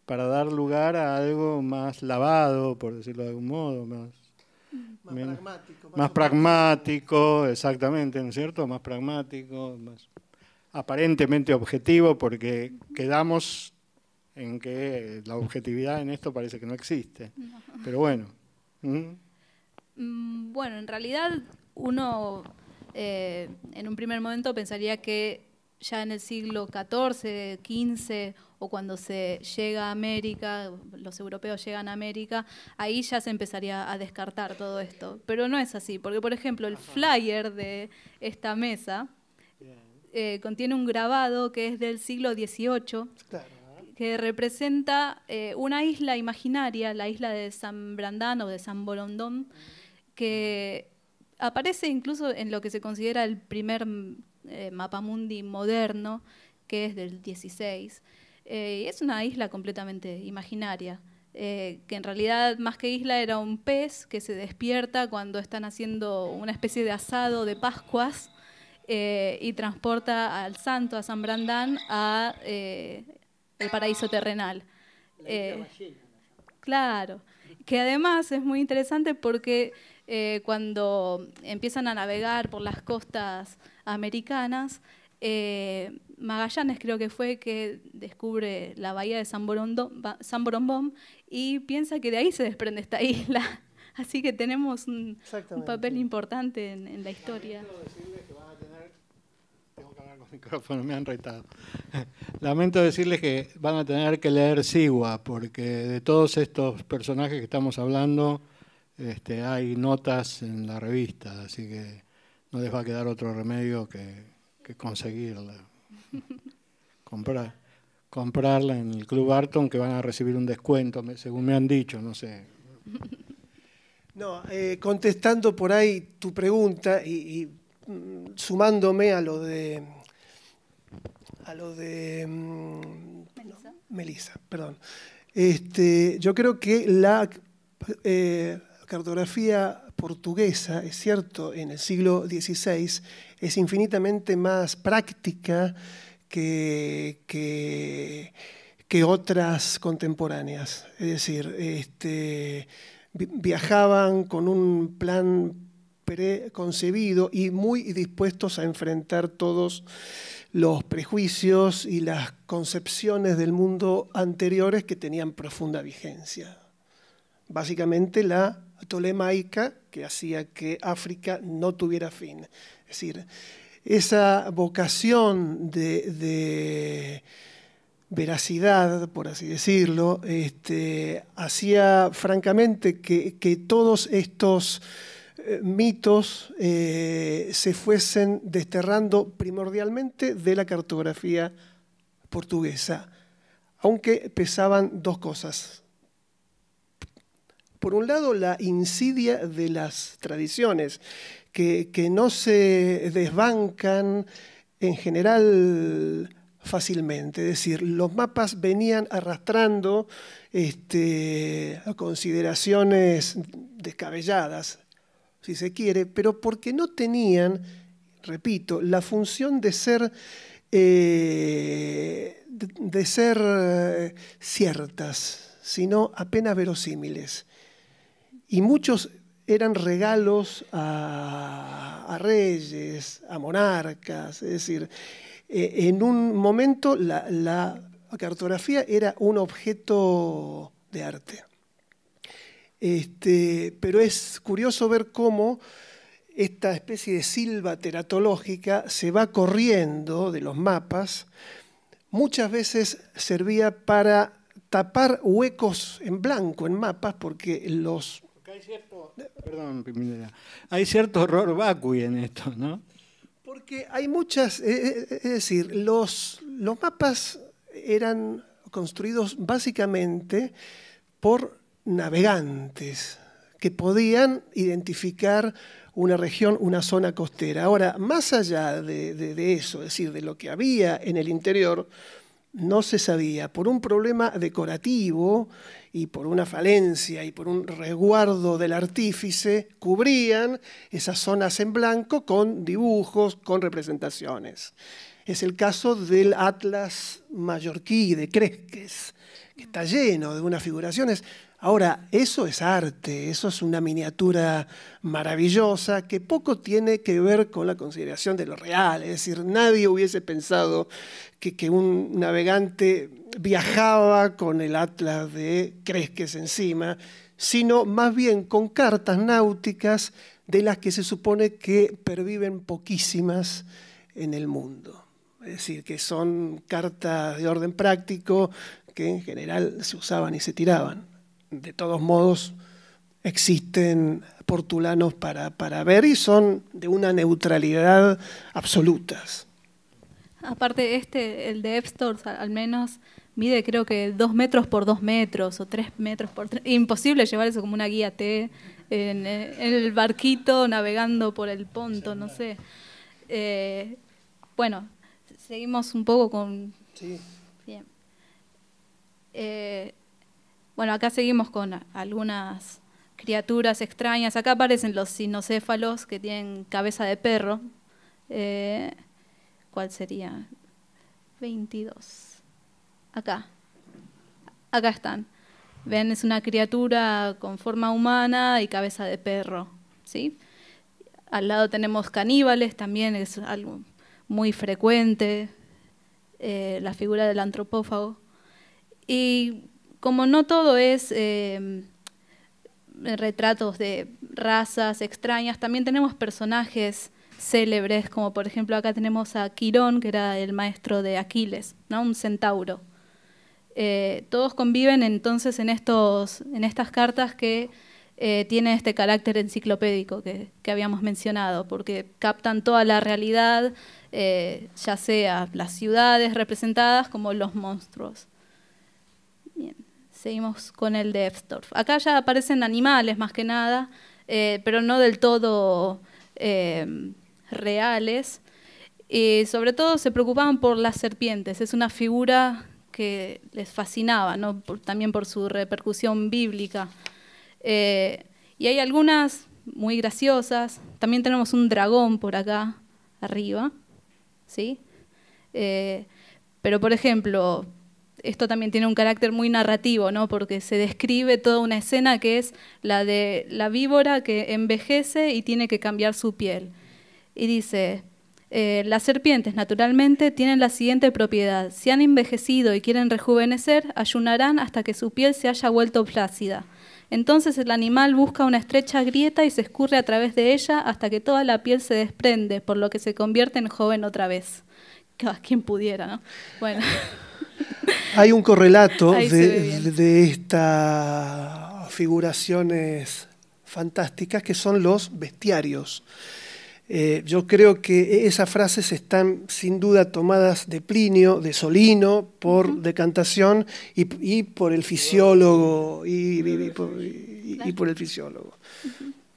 para dar lugar a algo más lavado, por decirlo de algún modo, más, más, pragmático, más, pragmático, exactamente, ¿no es cierto? Más pragmático, más aparentemente objetivo, porque quedamos en que la objetividad en esto parece que no existe. Pero bueno. Mm, bueno, en realidad uno eh, en un primer momento pensaría que ya en el siglo XIV, XV o cuando se llega a América, los europeos llegan a América, ahí ya se empezaría a descartar todo esto. Pero no es así, porque por ejemplo el flyer de esta mesa, eh, contiene un grabado que es del siglo XVIII, que representa eh, una isla imaginaria, la isla de San Brandán o de San Bolondón, que aparece incluso en lo que se considera el primer mapa eh, mapamundi moderno, que es del 16. es una isla completamente imaginaria. que en realidad más que isla era un pez que se despierta cuando están haciendo una especie de asado de Pascuas eh, y transporta al santo, a San Brandán, a eh, el paraíso terrenal. Eh, claro, que además es muy interesante porque eh, cuando empiezan a navegar por las costas americanas, Magallanes creo que fue que descubre la bahía de San, Borondón San Borombón y piensa que de ahí se desprende esta isla. Así que tenemos un, papel importante en, en la historia me han retado. Lamento decirles que van a tener que leer Sigua, porque de todos estos personajes que estamos hablando, este, hay notas en la revista, así que no les va a quedar otro remedio que, conseguirla. comprarla en el Club Barton, que van a recibir un descuento, según me han dicho, no sé. No, eh, contestando por ahí tu pregunta y mm, sumándome a lo de a lo de mm, Melissa. perdón. Este, yo creo que la eh, cartografía portuguesa, es cierto, en el siglo XVI, es infinitamente más práctica que, que, otras contemporáneas. Es decir, este, viajaban con un plan preconcebido y muy dispuestos a enfrentar todos los prejuicios y las concepciones del mundo anteriores que tenían profunda vigencia. Básicamente la tolemaica que hacía que África no tuviera fin. Es decir, esa vocación de, veracidad, por así decirlo, este, hacía francamente que todos estos mitos eh, se fuesen desterrando primordialmente de la cartografía portuguesa, aunque pesaban dos cosas. Por un lado, la insidia de las tradiciones, que, no se desbancan en general fácilmente. Es decir, los mapas venían arrastrando este, consideraciones descabelladas, si se quiere, pero porque no tenían, repito, la función de ser, eh, de, ser eh, ciertas, sino apenas verosímiles. Y muchos eran regalos a, reyes, a monarcas, es decir, e, en un momento la cartografía era un objeto de arte. Este, pero es curioso ver cómo esta especie de silva teratológica se va corriendo de los mapas. Muchas veces servía para tapar huecos en blanco en mapas porque los... hay, cierto, perdón, hay cierto horror vacui en esto, ¿no? Porque hay muchas, eh, eh, eh, es decir, los, los mapas eran construidos básicamente por navegantes que podían identificar una región, una zona costera. Ahora, más allá de, eso, es decir, de lo que había en el interior, no se sabía, por un problema decorativo y por una falencia y por un resguardo del artífice, cubrían esas zonas en blanco con dibujos, con representaciones. Es el caso del Atlas mallorquí de Cresques, que está lleno de unas figuraciones Ahora, eso es arte, eso es una miniatura maravillosa que poco tiene que ver con la consideración de lo real. Es decir, nadie hubiese pensado que, un navegante viajaba con el atlas de Cresques encima, sino más bien con cartas náuticas de las que se supone que perviven poquísimas en el mundo. Es decir, que son cartas de orden práctico que en general se usaban y se tiraban de todos modos existen portulanos para, para ver y son de una neutralidad absolutas. Aparte, este, el de Epstor, al menos mide creo que dos metros por dos metros o tres metros por tres. Imposible llevar eso como una guía T en, eh, el barquito navegando por el ponto, no sé. Eh, bueno, seguimos un poco con... Sí. Bien. Eh, bueno, acá seguimos con algunas criaturas extrañas. Acá aparecen los sinocéfalos que tienen cabeza de perro. Eh, ¿Cuál sería? 22. Acá. Acá están. Ven, es una criatura con forma humana y cabeza de perro. ¿sí? Al lado tenemos caníbales, también es algo muy frecuente, eh, la figura del antropófago. Y como no todo es em, retratos de razas extrañas, también tenemos personajes célebres, como por ejemplo acá tenemos a Quirón, que era el maestro de Aquiles, un centauro. Eh, todos conviven entonces en, estas cartas que eh, tienen este carácter enciclopédico que, habíamos mencionado, porque captan toda la realidad, eh, ya sea las ciudades representadas como los monstruos. Seguimos con el de Eftorf. Acá ya aparecen animales más que nada, eh, pero no del todo eh, reales. Y sobre todo se preocupaban por las serpientes. Es una figura que les fascinaba, también por su repercusión bíblica. Eh, y hay algunas muy graciosas. También tenemos un dragón por acá arriba, ¿sí? pero por ejemplo, esto también tiene un carácter muy narrativo, ¿no? porque se describe toda una escena que es la de la víbora que envejece y tiene que cambiar su piel. Y dice, eh, las serpientes naturalmente tienen la siguiente propiedad, si han envejecido y quieren rejuvenecer, ayunarán hasta que su piel se haya vuelto plácida. Entonces el animal busca una estrecha grieta y se escurre a través de ella hasta que toda la piel se desprende, por lo que se convierte en joven otra vez quien pudiera, ¿no? Bueno. Hay un correlato de, estas figuraciones fantásticas que son los bestiarios. Eh, yo creo que e-, esas frases están sin duda tomadas de Plinio, de Solino, por decantación y, por el fisiólogo. Y, por, el fisiólogo.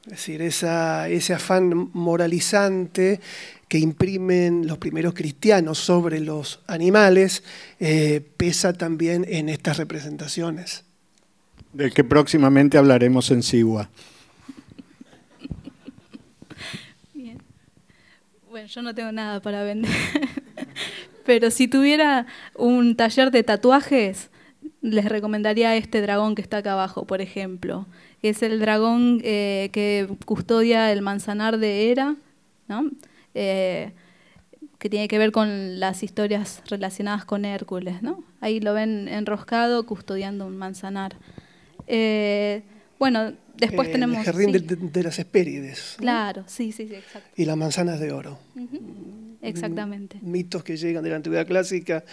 Es decir, ese afán moralizante que imprimen los primeros cristianos sobre los animales eh, pesa también en estas representaciones. Del que próximamente hablaremos en Sigua. Bueno, yo no tengo nada para vender. Pero si tuviera un taller de tatuajes, les recomendaría este dragón que está acá abajo, por ejemplo que es el dragón eh, que custodia el manzanar de Hera, ¿no? Eh, que tiene que ver con las historias relacionadas con Hércules. ¿no? Ahí lo ven enroscado custodiando un manzanar. Eh, bueno, después tenemos... El jardín de, las espérides. Claro, sí, sí, sí, exacto. Y las manzanas de oro. Exactamente. Mm, mitos que llegan de la antigüedad clásica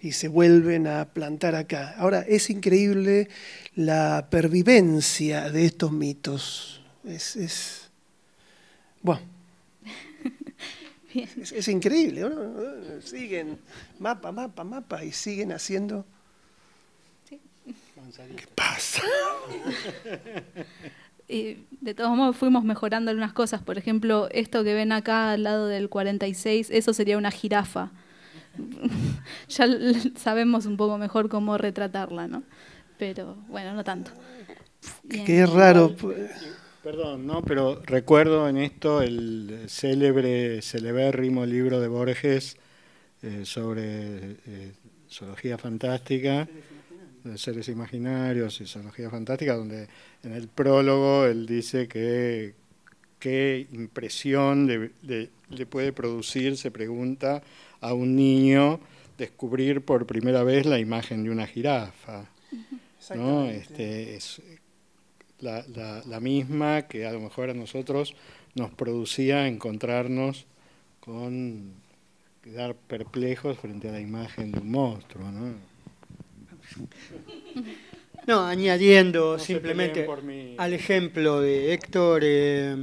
y se vuelven a plantar acá. Ahora, es increíble la pervivencia de estos mitos. Es, Bueno. es, increíble, ¿no? Siguen mapa, mapa, mapa y siguen haciendo... Sí. ¿Qué pasa? de todos modos fuimos mejorando algunas cosas. Por ejemplo, esto que ven acá al lado del 46, eso sería una jirafa. ya sabemos un poco mejor cómo retratarla, ¿no? Pero bueno, no tanto. Qué raro. Pues. Perdón, no, pero recuerdo en esto el célebre, celebérrimo libro de Borges eh, sobre eh, zoología fantástica de seres imaginarios y zoología fantástica, donde en el prólogo él dice que qué impresión le, puede producir, se pregunta, a un niño descubrir por primera vez la imagen de una jirafa. ¿no? Este, es la, la misma que a lo mejor a nosotros nos producía encontrarnos con quedar perplejos frente a la imagen de un monstruo. ¿no? No, añadiendo simplemente al ejemplo de Héctor, eh,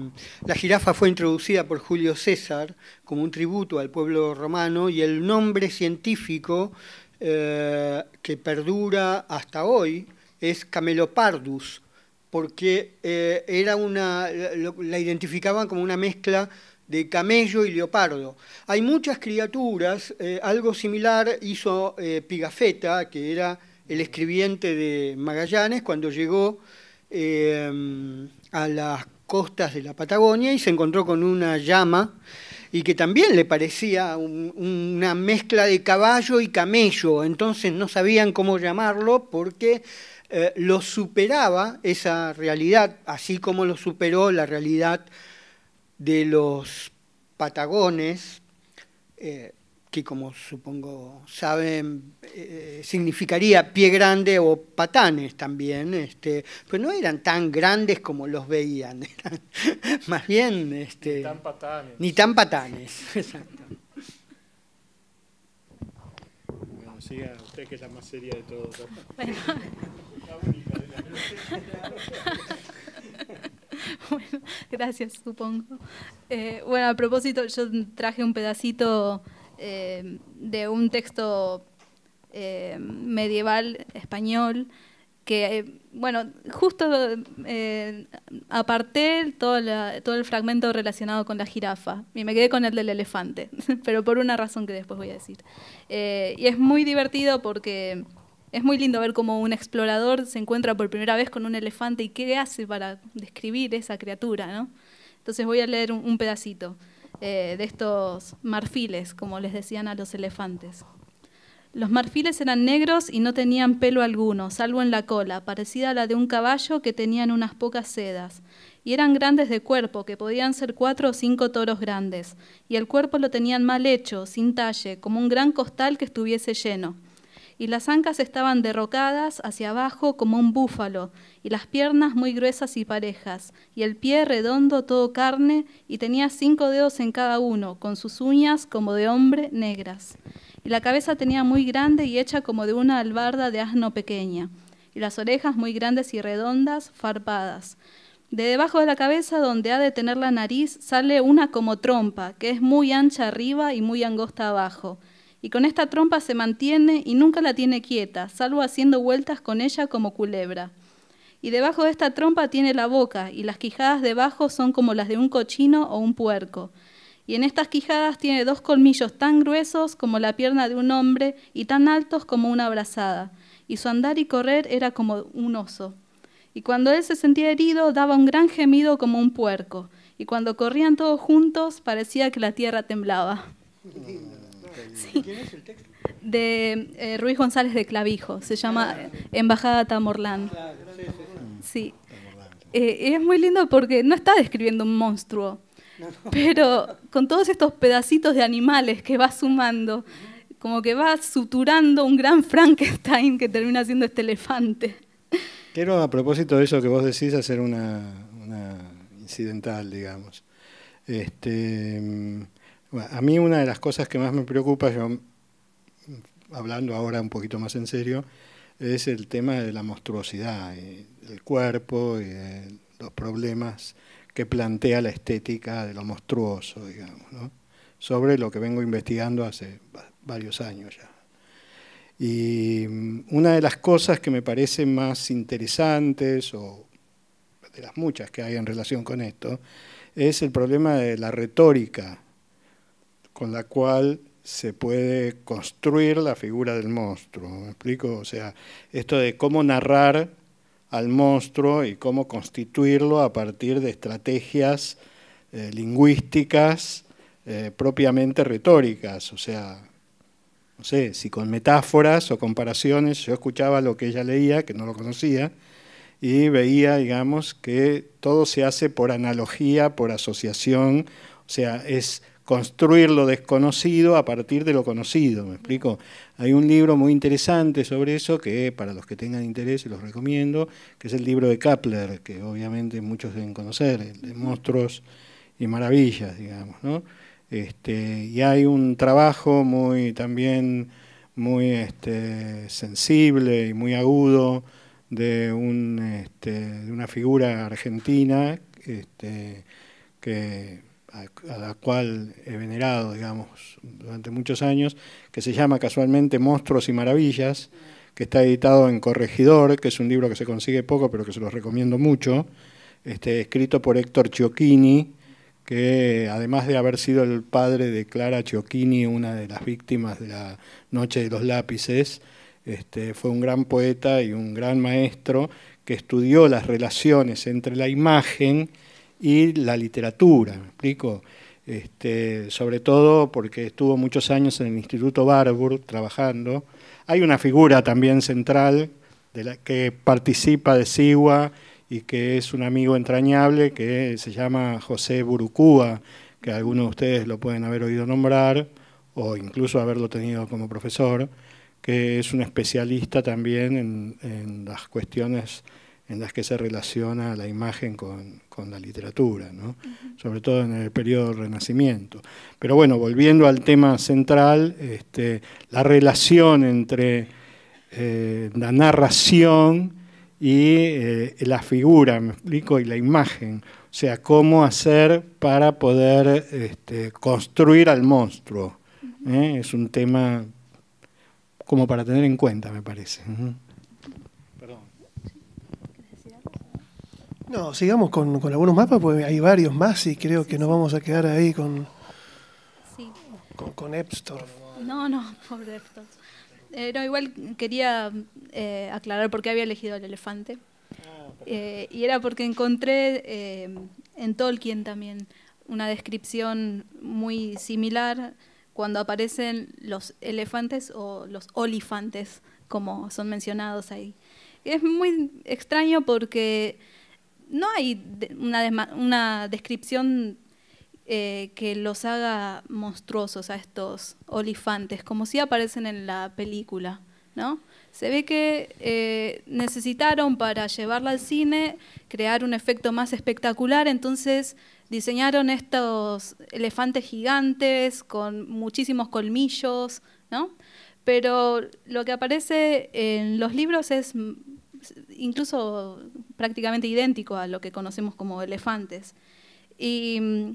la jirafa fue introducida por Julio César como un tributo al pueblo romano y el nombre científico eh, que perdura hasta hoy es Camelopardus, porque eh, era una, la identificaban como una mezcla de camello y leopardo. Hay muchas criaturas, algo similar hizo Pigafetta, que era el escribiente de Magallanes cuando llegó eh, a las costas de la Patagonia y se encontró con una llama y que también le parecía una mezcla de caballo y camello, entonces no sabían cómo llamarlo porque eh, lo superaba esa realidad, así como lo superó la realidad de los patagones. Eh, que como supongo saben, eh, significaría pie grande o patanes también, este, pues no eran tan grandes como los veían, más bien... Este, ni tan patanes. Ni tan patanes, exacto. Bueno, siga usted que es la más seria de todos. Bueno. gracias, supongo. Eh, bueno, a propósito, yo traje un pedacito eh, de un texto eh, medieval español que, eh, bueno, justo aparté todo, el fragmento relacionado con la jirafa y me quedé con el del elefante, pero por una razón que después voy a decir. y es muy divertido porque es muy lindo ver cómo un explorador se encuentra por primera vez con un elefante y qué hace para describir esa criatura, ¿no? Entonces voy a leer un pedacito. Eh, de estos marfiles, como les decían a los elefantes. Los marfiles eran negros y no tenían pelo alguno, salvo en la cola, parecida a la de un caballo que tenían unas pocas sedas. Y eran grandes de cuerpo, que podían ser cuatro o cinco toros grandes. Y el cuerpo lo tenían mal hecho, sin talle, como un gran costal que estuviese lleno y las ancas estaban derrocadas hacia abajo como un búfalo, y las piernas muy gruesas y parejas, y el pie redondo todo carne, y tenía cinco dedos en cada uno, con sus uñas como de hombre negras. Y la cabeza tenía muy grande y hecha como de una albarda de asno pequeña, y las orejas muy grandes y redondas, farpadas. De debajo de la cabeza, donde ha de tener la nariz, sale una como trompa, que es muy ancha arriba y muy angosta abajo y con esta trompa se mantiene y nunca la tiene quieta, salvo haciendo vueltas con ella como culebra. Y debajo de esta trompa tiene la boca, y las quijadas debajo son como las de un cochino o un puerco. Y en estas quijadas tiene dos colmillos tan gruesos como la pierna de un hombre y tan altos como una brazada. Y su andar y correr era como un oso. Y cuando él se sentía herido, daba un gran gemido como un puerco. Y cuando corrían todos juntos, parecía que la tierra temblaba. Sí. el texto? De eh, Ruiz González de Clavijo, se llama eh, Embajada Tamorlán. Ah, sí. Eh, es muy lindo porque no está describiendo un monstruo, pero con todos estos pedacitos de animales que va sumando, como que va suturando un gran Frankenstein que termina siendo este elefante. Quiero a propósito de eso que vos decís hacer una, una incidental, digamos. Este, mm, a mí una de las cosas que más me preocupa, yo hablando ahora un poquito más en serio, es el tema de la monstruosidad, eh, del cuerpo y los problemas que plantea la estética de lo monstruoso, digamos, sobre lo que vengo investigando hace varios años ya. Y mm, una de las cosas que me parece más interesantes, o de las muchas que hay en relación con esto, es el problema de la retórica con la cual se puede construir la figura del monstruo. ¿Me explico? O sea, esto de cómo narrar al monstruo y cómo constituirlo a partir de estrategias eh, lingüísticas eh, propiamente retóricas. O sea, no sé, si con metáforas o comparaciones, yo escuchaba lo que ella leía, que no lo conocía, y veía, digamos, que todo se hace por analogía, por asociación, o sea, es construir lo desconocido a partir de lo conocido, ¿me explico? Hay un libro muy interesante sobre eso que para los que tengan interés los recomiendo, que es el libro de Kepler que obviamente muchos deben conocer, de monstruos y maravillas, digamos, este, y hay un trabajo muy también muy este, sensible y muy agudo de, un, este, de una figura argentina que a, la cual he venerado, digamos, durante muchos años, que se llama casualmente Monstruos y Maravillas, que está editado en Corregidor, que es un libro que se consigue poco, pero que se los recomiendo mucho, este, escrito por Héctor Ciocchini, que además de haber sido el padre de Clara Ciocchini, una de las víctimas de la Noche de los Lápices, este, fue un gran poeta y un gran maestro que estudió las relaciones entre la imagen y la literatura, ¿me explico? Este, sobre todo porque estuvo muchos años en el Instituto Barbour trabajando. Hay una figura también central de la que participa de Sigua y que es un amigo entrañable que se llama José Burucúa, que algunos de ustedes lo pueden haber oído nombrar o incluso haberlo tenido como profesor, que es un especialista también en, en las cuestiones en las que se relaciona la imagen con, la literatura, sobre todo en el periodo del Renacimiento. Pero bueno, volviendo al tema central, este, la relación entre eh, la narración y eh, la figura, me explico, y la imagen, o sea, cómo hacer para poder este, construir al monstruo. ¿eh? Es un tema como para tener en cuenta, me parece. No, sigamos con, algunos mapas, porque hay varios más y creo que no vamos a quedar ahí con, sí. con, No, no, pobre Epstorf. Eh, no, igual quería eh, aclarar por qué había elegido el elefante. Eh, y era porque encontré en Tolkien también una descripción muy similar cuando aparecen los elefantes o los olifantes, como son mencionados ahí. Es muy extraño porque no hay una, descripción eh, que los haga monstruosos a estos olifantes, como si aparecen en la película, ¿no? Se ve que eh, necesitaron para llevarla al cine crear un efecto más espectacular, entonces diseñaron estos elefantes gigantes con muchísimos colmillos, ¿no? Pero lo que aparece en los libros es incluso prácticamente idéntico a lo que conocemos como elefantes. Y mm,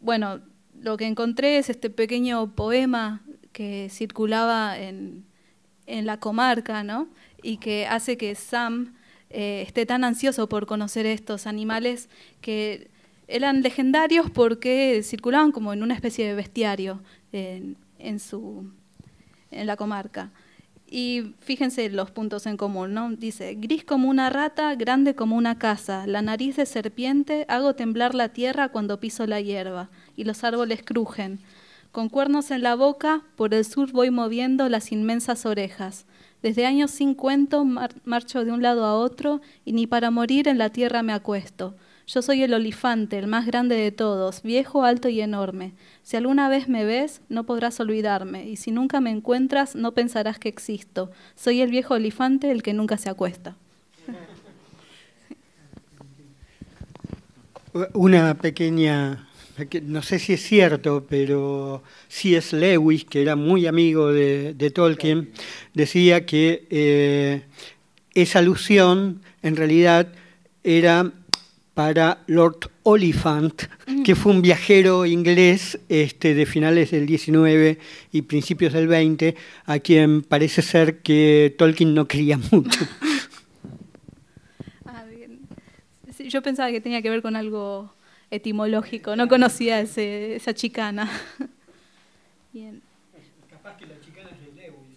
bueno, lo que encontré es este pequeño poema que circulaba en, la comarca, ¿no? Y que hace que Sam eh, esté tan ansioso por conocer estos animales que eran legendarios porque circulaban como en una especie de bestiario en la comarca. Y fíjense los puntos en común, ¿no? Dice, gris como una rata, grande como una casa, la nariz de serpiente, hago temblar la tierra cuando piso la hierba, y los árboles crujen. Con cuernos en la boca, por el sur voy moviendo las inmensas orejas. Desde años sin cuento, marcho de un lado a otro, y ni para morir en la tierra me acuesto. Yo soy el olifante, el más grande de todos, viejo, alto y enorme. Si alguna vez me ves, no podrás olvidarme, y si nunca me encuentras, no pensarás que existo. Soy el viejo olifante, el que nunca se acuesta. Una pequeña, no sé si es cierto, pero es Lewis, que era muy amigo de, Tolkien, decía que eh, esa alusión en realidad era para Lord Oliphant, que fue un viajero inglés este, de finales del 19 y principios del 20, a quien parece ser que Tolkien no quería mucho. Ah, yo pensaba que tenía que ver con algo etimológico, no conocía esa chicana. Capaz que la chicana es de Lewis.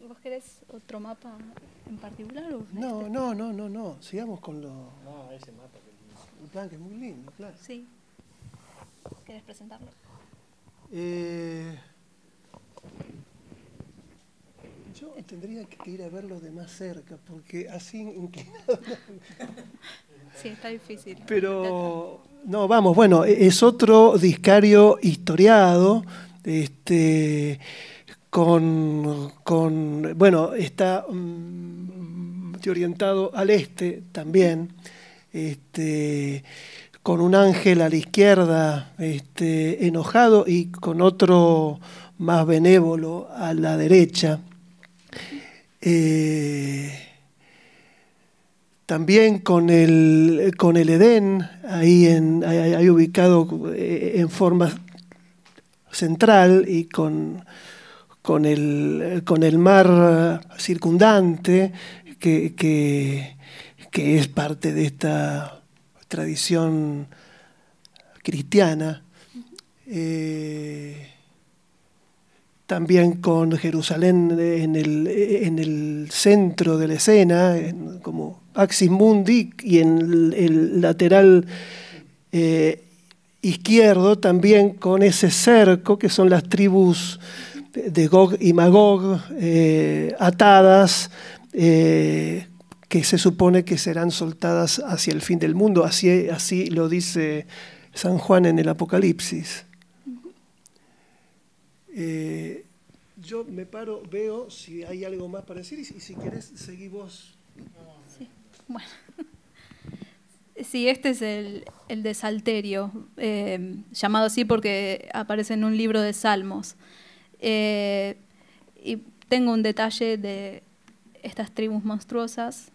¿Vos querés otro mapa? en particular? O no, este? no, no, no, no. Sigamos con lo... No, ese mapa que El plan que es muy lindo, claro. Sí. ¿Quieres presentarlo? Eh, yo tendría que ir a verlo de más cerca, porque así inclinado. sí, está difícil. Pero, no, vamos, bueno, e-, es otro discario historiado. Este con, bueno, está mm, orientado al este también, este, con un ángel a la izquierda este, enojado y con otro más benévolo a la derecha. Eh, también con el, con el Edén, ahí, en, ahí ubicado eh, en forma central y con con el, mar eh, circundante, que, que, es parte de esta tradición cristiana. Eh, también con Jerusalén en el, centro de la escena, como Axis Mundi, y en el, lateral eh, izquierdo también con ese cerco que son las tribus de Gog y Magog eh, atadas, eh, que se supone que serán soltadas hacia el fin del mundo. Así, así lo dice San Juan en el Apocalipsis. Eh, yo me paro, veo si hay algo más para decir y si, querés seguí vos. Sí, bueno. Sí, este es el, el de llamado así porque aparece en un libro de Salmos. Eh, y tengo un detalle de estas tribus monstruosas.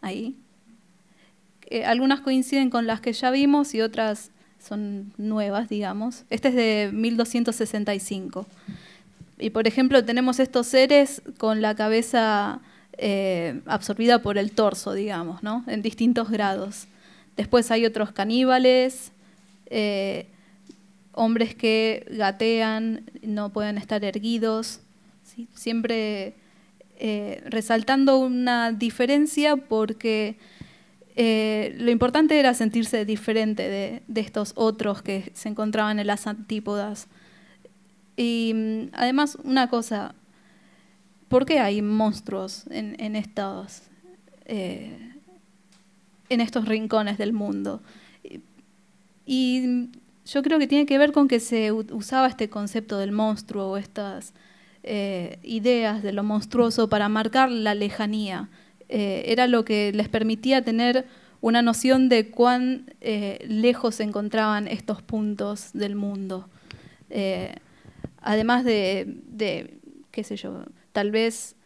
Ahí. Eh, algunas coinciden con las que ya vimos y otras son nuevas, digamos. Este es de 1265. Y por ejemplo, tenemos estos seres con la cabeza eh, absorbida por el torso, digamos, En distintos grados. Después hay otros caníbales hombres que gatean, no pueden estar erguidos, siempre eh, resaltando una diferencia porque eh, lo importante era sentirse diferente de, estos otros que se encontraban en las antípodas. Y mm, además, una cosa, ¿por qué hay monstruos en, estos, eh, en estos rincones del mundo? Y yo creo que tiene que ver con que se usaba este concepto del monstruo o estas eh, ideas de lo monstruoso para marcar la lejanía. Eh, era lo que les permitía tener una noción de cuán eh, lejos se encontraban estos puntos del mundo. además de, de, qué sé yo, tal vez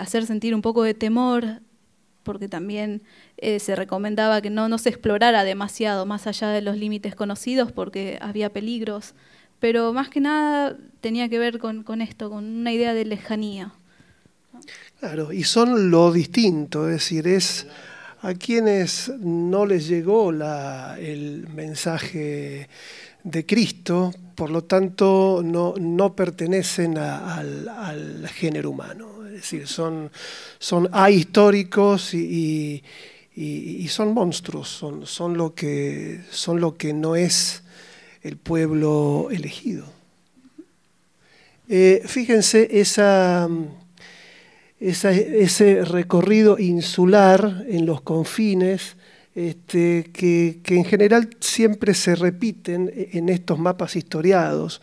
hacer sentir un poco de temor porque también eh, se recomendaba que no, nos se explorara demasiado más allá de los límites conocidos porque había peligros, pero más que nada tenía que ver con, esto, con una idea de lejanía. Claro, y son lo distinto, es decir, es a quienes no les llegó el mensaje de Cristo, por lo tanto no, pertenecen al género humano. Es decir, son, son ahistóricos y, son monstruos, son, son, lo que, no es el pueblo elegido. Eh, fíjense ese recorrido insular en los confines este, que, en general siempre se repiten en estos mapas historiados.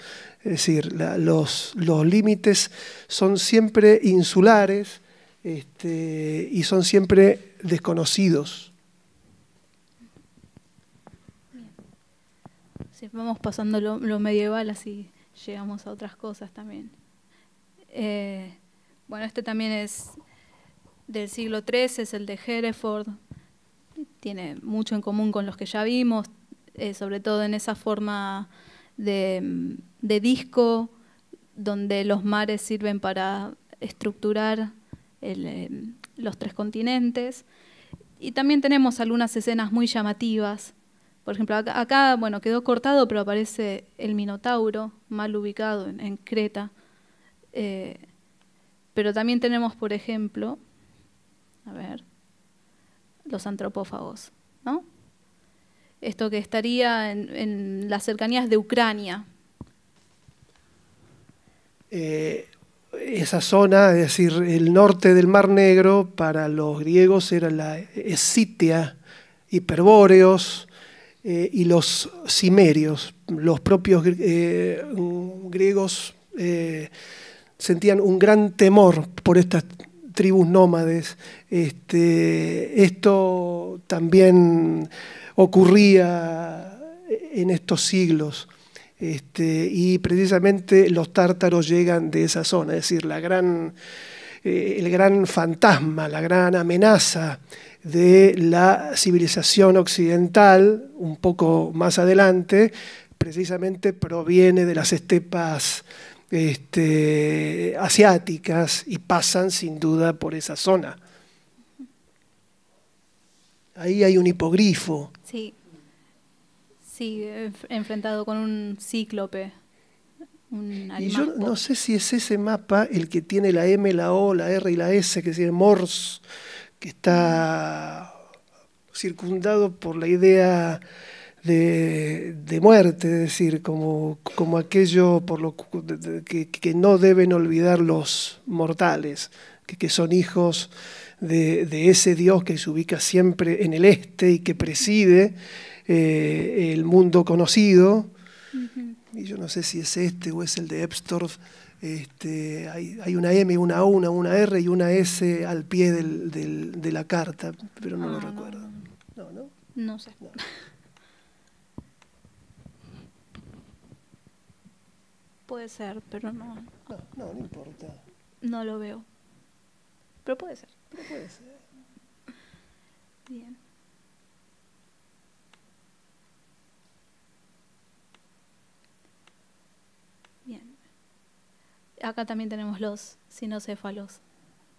Es decir, los, límites son siempre insulares este, y son siempre desconocidos. Si vamos pasando lo, medieval, así llegamos a otras cosas también. Eh, bueno, este también es del siglo XIII, es el de Hereford. Tiene mucho en común con los que ya vimos, eh, sobre todo en esa forma de mm, de disco, donde los mares sirven para estructurar eh, los tres continentes. Y también tenemos algunas escenas muy llamativas. Por ejemplo, acá, bueno, quedó cortado, pero aparece el Minotauro, mal ubicado en, Creta. Eh, pero también tenemos, por ejemplo, a ver, los antropófagos, ¿no? Esto que estaría en las cercanías de Ucrania, eh, esa zona, es decir, el norte del Mar Negro, para los griegos era la Escitia, Hiperbóreos eh, y los Cimerios. Los propios eh, griegos sentían un gran temor por estas tribus nómades. Este, esto también ocurría en estos siglos. Este, y precisamente los tártaros llegan de esa zona, es decir, eh, el gran fantasma, la gran amenaza de la civilización occidental, un poco más adelante, precisamente proviene de las estepas este, asiáticas y pasan sin duda por esa zona. Ahí hay un hipogrifo. Sí. Sí, enfrentado con un cíclope. Un y yo no sé si es ese mapa el que tiene la M, la O, la R y la S, que tiene Morse, que está circundado por la idea de, muerte, es decir, como, como aquello por lo que, no deben olvidar los mortales, que, son hijos de, ese Dios que se ubica siempre en el este y que preside eh, el mundo conocido, y yo no sé si es este o es el de Epstorf, este, hay, hay, una M, una O, una, una R y una S al pie del, de la carta, pero no lo ah, recuerdo. No, no. No sé. Puede ser, pero no. No, no, importa. No lo veo. Pero puede ser. Pero puede ser. Bien. Acá también tenemos los sinocéfalos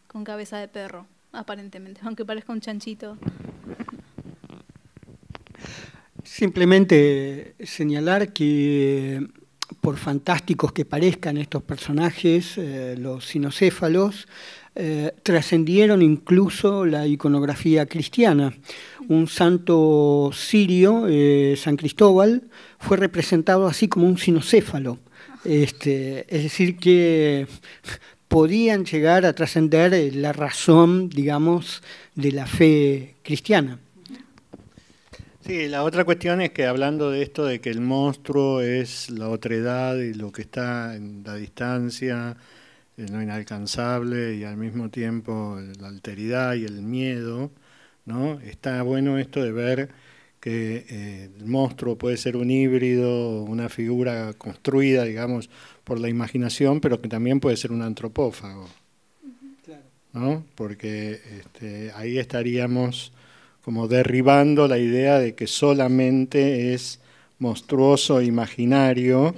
con cabeza de perro, aparentemente, aunque parezca un chanchito. Simplemente señalar que por fantásticos que parezcan estos personajes, eh, los sinocéfalos eh, trascendieron incluso la iconografía cristiana. Un santo sirio, eh, San Cristóbal, fue representado así como un sinocéfalo. Este, es decir, que podían llegar a trascender eh, la razón, digamos, de la fe cristiana. Sí, la otra cuestión es que hablando de esto de que el monstruo es la otredad y lo que está en la distancia, lo eh, inalcanzable y al mismo tiempo la alteridad y el miedo, ¿no? Está bueno esto de ver que eh, el monstruo puede ser un híbrido, una figura construida, digamos, por la imaginación, pero que también puede ser un antropófago. Claro. ¿no? Porque este, ahí estaríamos como derribando la idea de que solamente es monstruoso imaginario,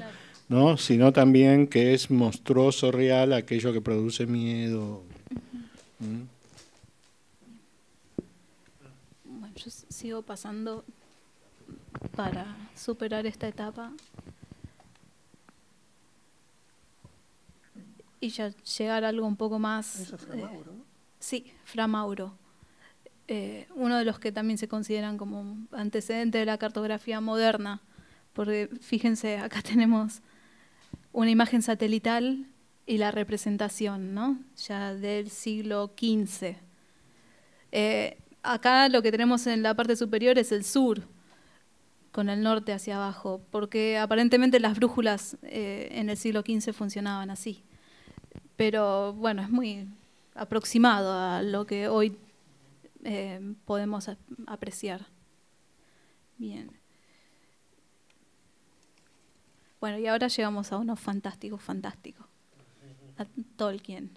¿no? sino también que es monstruoso real aquello que produce miedo. sigo pasando para superar esta etapa y ya llegar a algo un poco más... ¿Eso es Framauro? Eh, sí, Fra Mauro eh, uno de los que también se consideran como antecedente de la cartografía moderna, porque fíjense, acá tenemos una imagen satelital y la representación, ¿no? Ya del siglo XV. Eh, acá lo que tenemos en la parte superior es el sur, con el norte hacia abajo, porque aparentemente las brújulas eh, en el siglo XV funcionaban así. Pero bueno, es muy aproximado a lo que hoy eh, podemos apreciar. Bien. Bueno, y ahora llegamos a uno fantástico, fantástico. A Tolkien.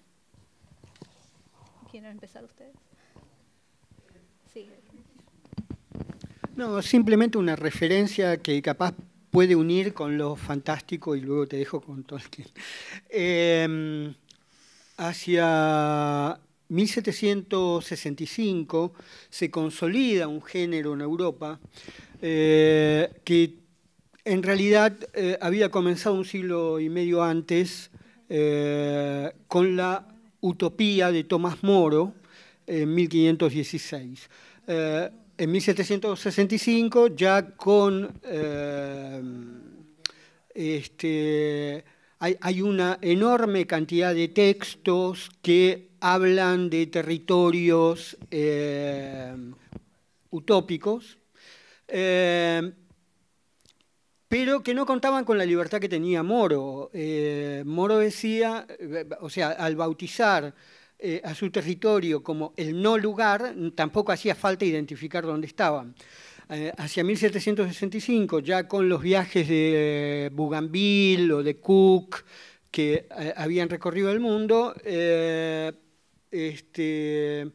¿Quieren empezar ustedes? No, simplemente una referencia que capaz puede unir con lo fantástico y luego te dejo con Tolkien. Em, hacia 1765 se consolida un género en Europa eh, que en realidad eh, había comenzado un siglo y medio antes eh, con la utopía de Tomás Moro en 1516 en 1765 ya con... Eh, este, hay, una enorme cantidad de textos que hablan de territorios eh, utópicos, eh, pero que no contaban con la libertad que tenía Moro. Moro decía, o sea, al bautizar eh, a su territorio como el no lugar, tampoco hacía falta identificar dónde estaban. Eh, hacia 1765, ya con los viajes de Bougainville o de Cook que eh, habían recorrido el mundo, este,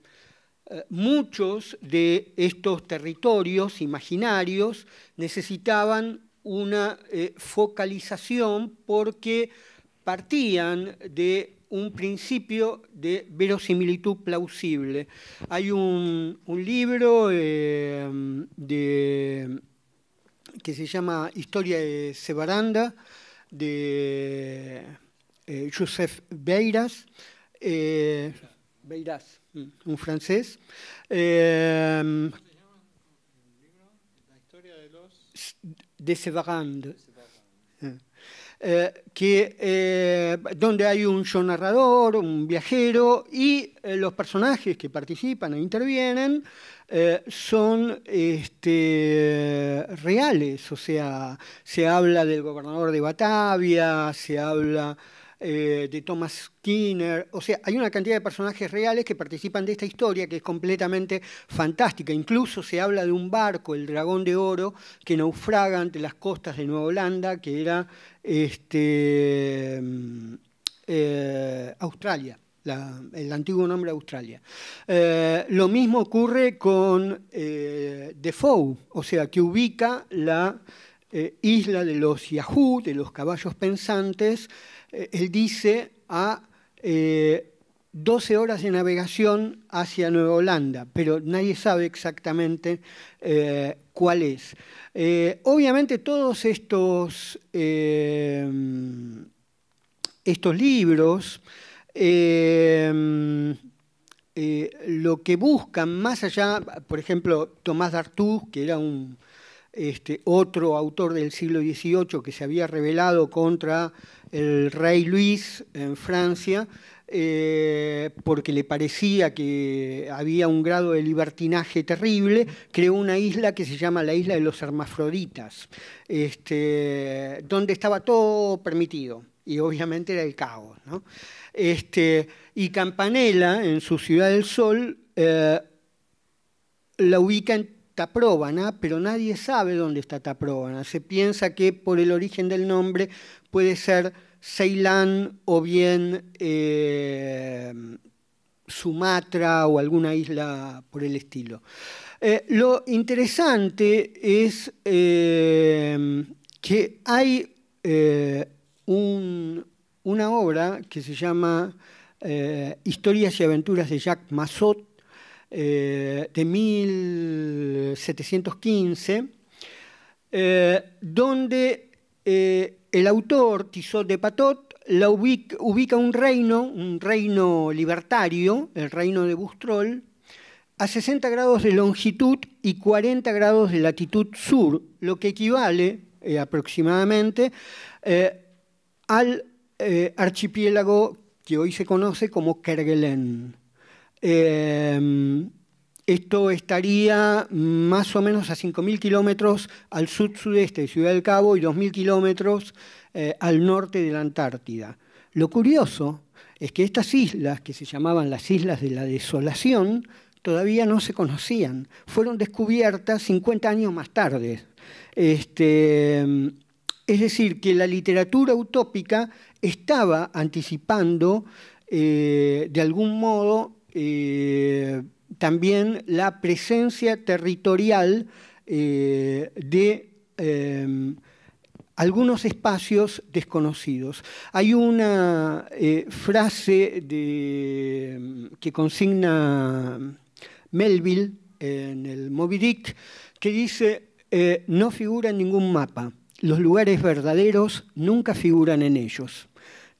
muchos de estos territorios imaginarios necesitaban una focalización porque partían de un principio de verosimilitud plausible. Hay un, un libro eh, de, que se llama Historia de Sebaranda, de eh, Joseph Beiras, eh, Beiras, mm, un francés. de los. De Sebaranda. Ah. Eh, que, eh, donde hay un yo narrador, un viajero, y eh, los personajes que participan e intervienen son este, reales, o sea, se habla del gobernador de Batavia, se habla eh, de Thomas Skinner. O sea, hay una cantidad de personajes reales que participan de esta historia que es completamente fantástica. Incluso se habla de un barco, el Dragón de Oro, que naufraga ante las costas de Nueva Holanda, que era este, mm, eh, Australia. el antiguo nombre de Australia. Eh, lo mismo ocurre con Defoe, o sea, que ubica la eh, isla de los Yahoo, de los caballos pensantes, eh, él dice a 12 eh, horas de navegación hacia Nueva Holanda, pero nadie sabe exactamente cuál es. obviamente todos estos, estos libros lo que buscan, más allá, por ejemplo, Tomás D'Artú, que era un este, otro autor del siglo XVIII que se había rebelado contra el rey Luis en Francia, eh, porque le parecía que había un grado de libertinaje terrible, creó una isla que se llama la isla de los hermafroditas, este, donde estaba todo permitido y obviamente era el caos. Este, y Campanella, en su Ciudad del Sol, eh, la ubica en ¿ah? pero nadie sabe dónde está tapróbana. Se piensa que por el origen del nombre puede ser Ceilán o bien eh, Sumatra o alguna isla por el estilo. Eh, lo interesante es eh, que hay una obra que se llama Historias y aventuras de Jacques Massot, eh, de 1715, eh, donde eh, el autor, Tissot de Patot, ubica, ubica, un reino, un reino libertario, el reino de Bustrol, a 60 grados de longitud y 40 grados de latitud sur, lo que equivale aproximadamente al archipiélago que hoy se conoce como Kerguelen. Em, esto estaría más o menos a 5.000 kilómetros al sud-sudeste de Ciudad del Cabo y 2.000 kilómetros eh, al norte de la Antártida. Lo curioso es que estas islas, que se llamaban las Islas de la Desolación, todavía no se conocían. Fueron descubiertas 50 años más tarde. Este, em, es decir, que la literatura utópica estaba anticipando eh, de algún modo eh, también la presencia territorial eh, de eh, algunos espacios desconocidos. Hay una frase que consigna Melville en el Moby Dick que dice, no figura en ningún mapa, los lugares verdaderos nunca figuran en ellos.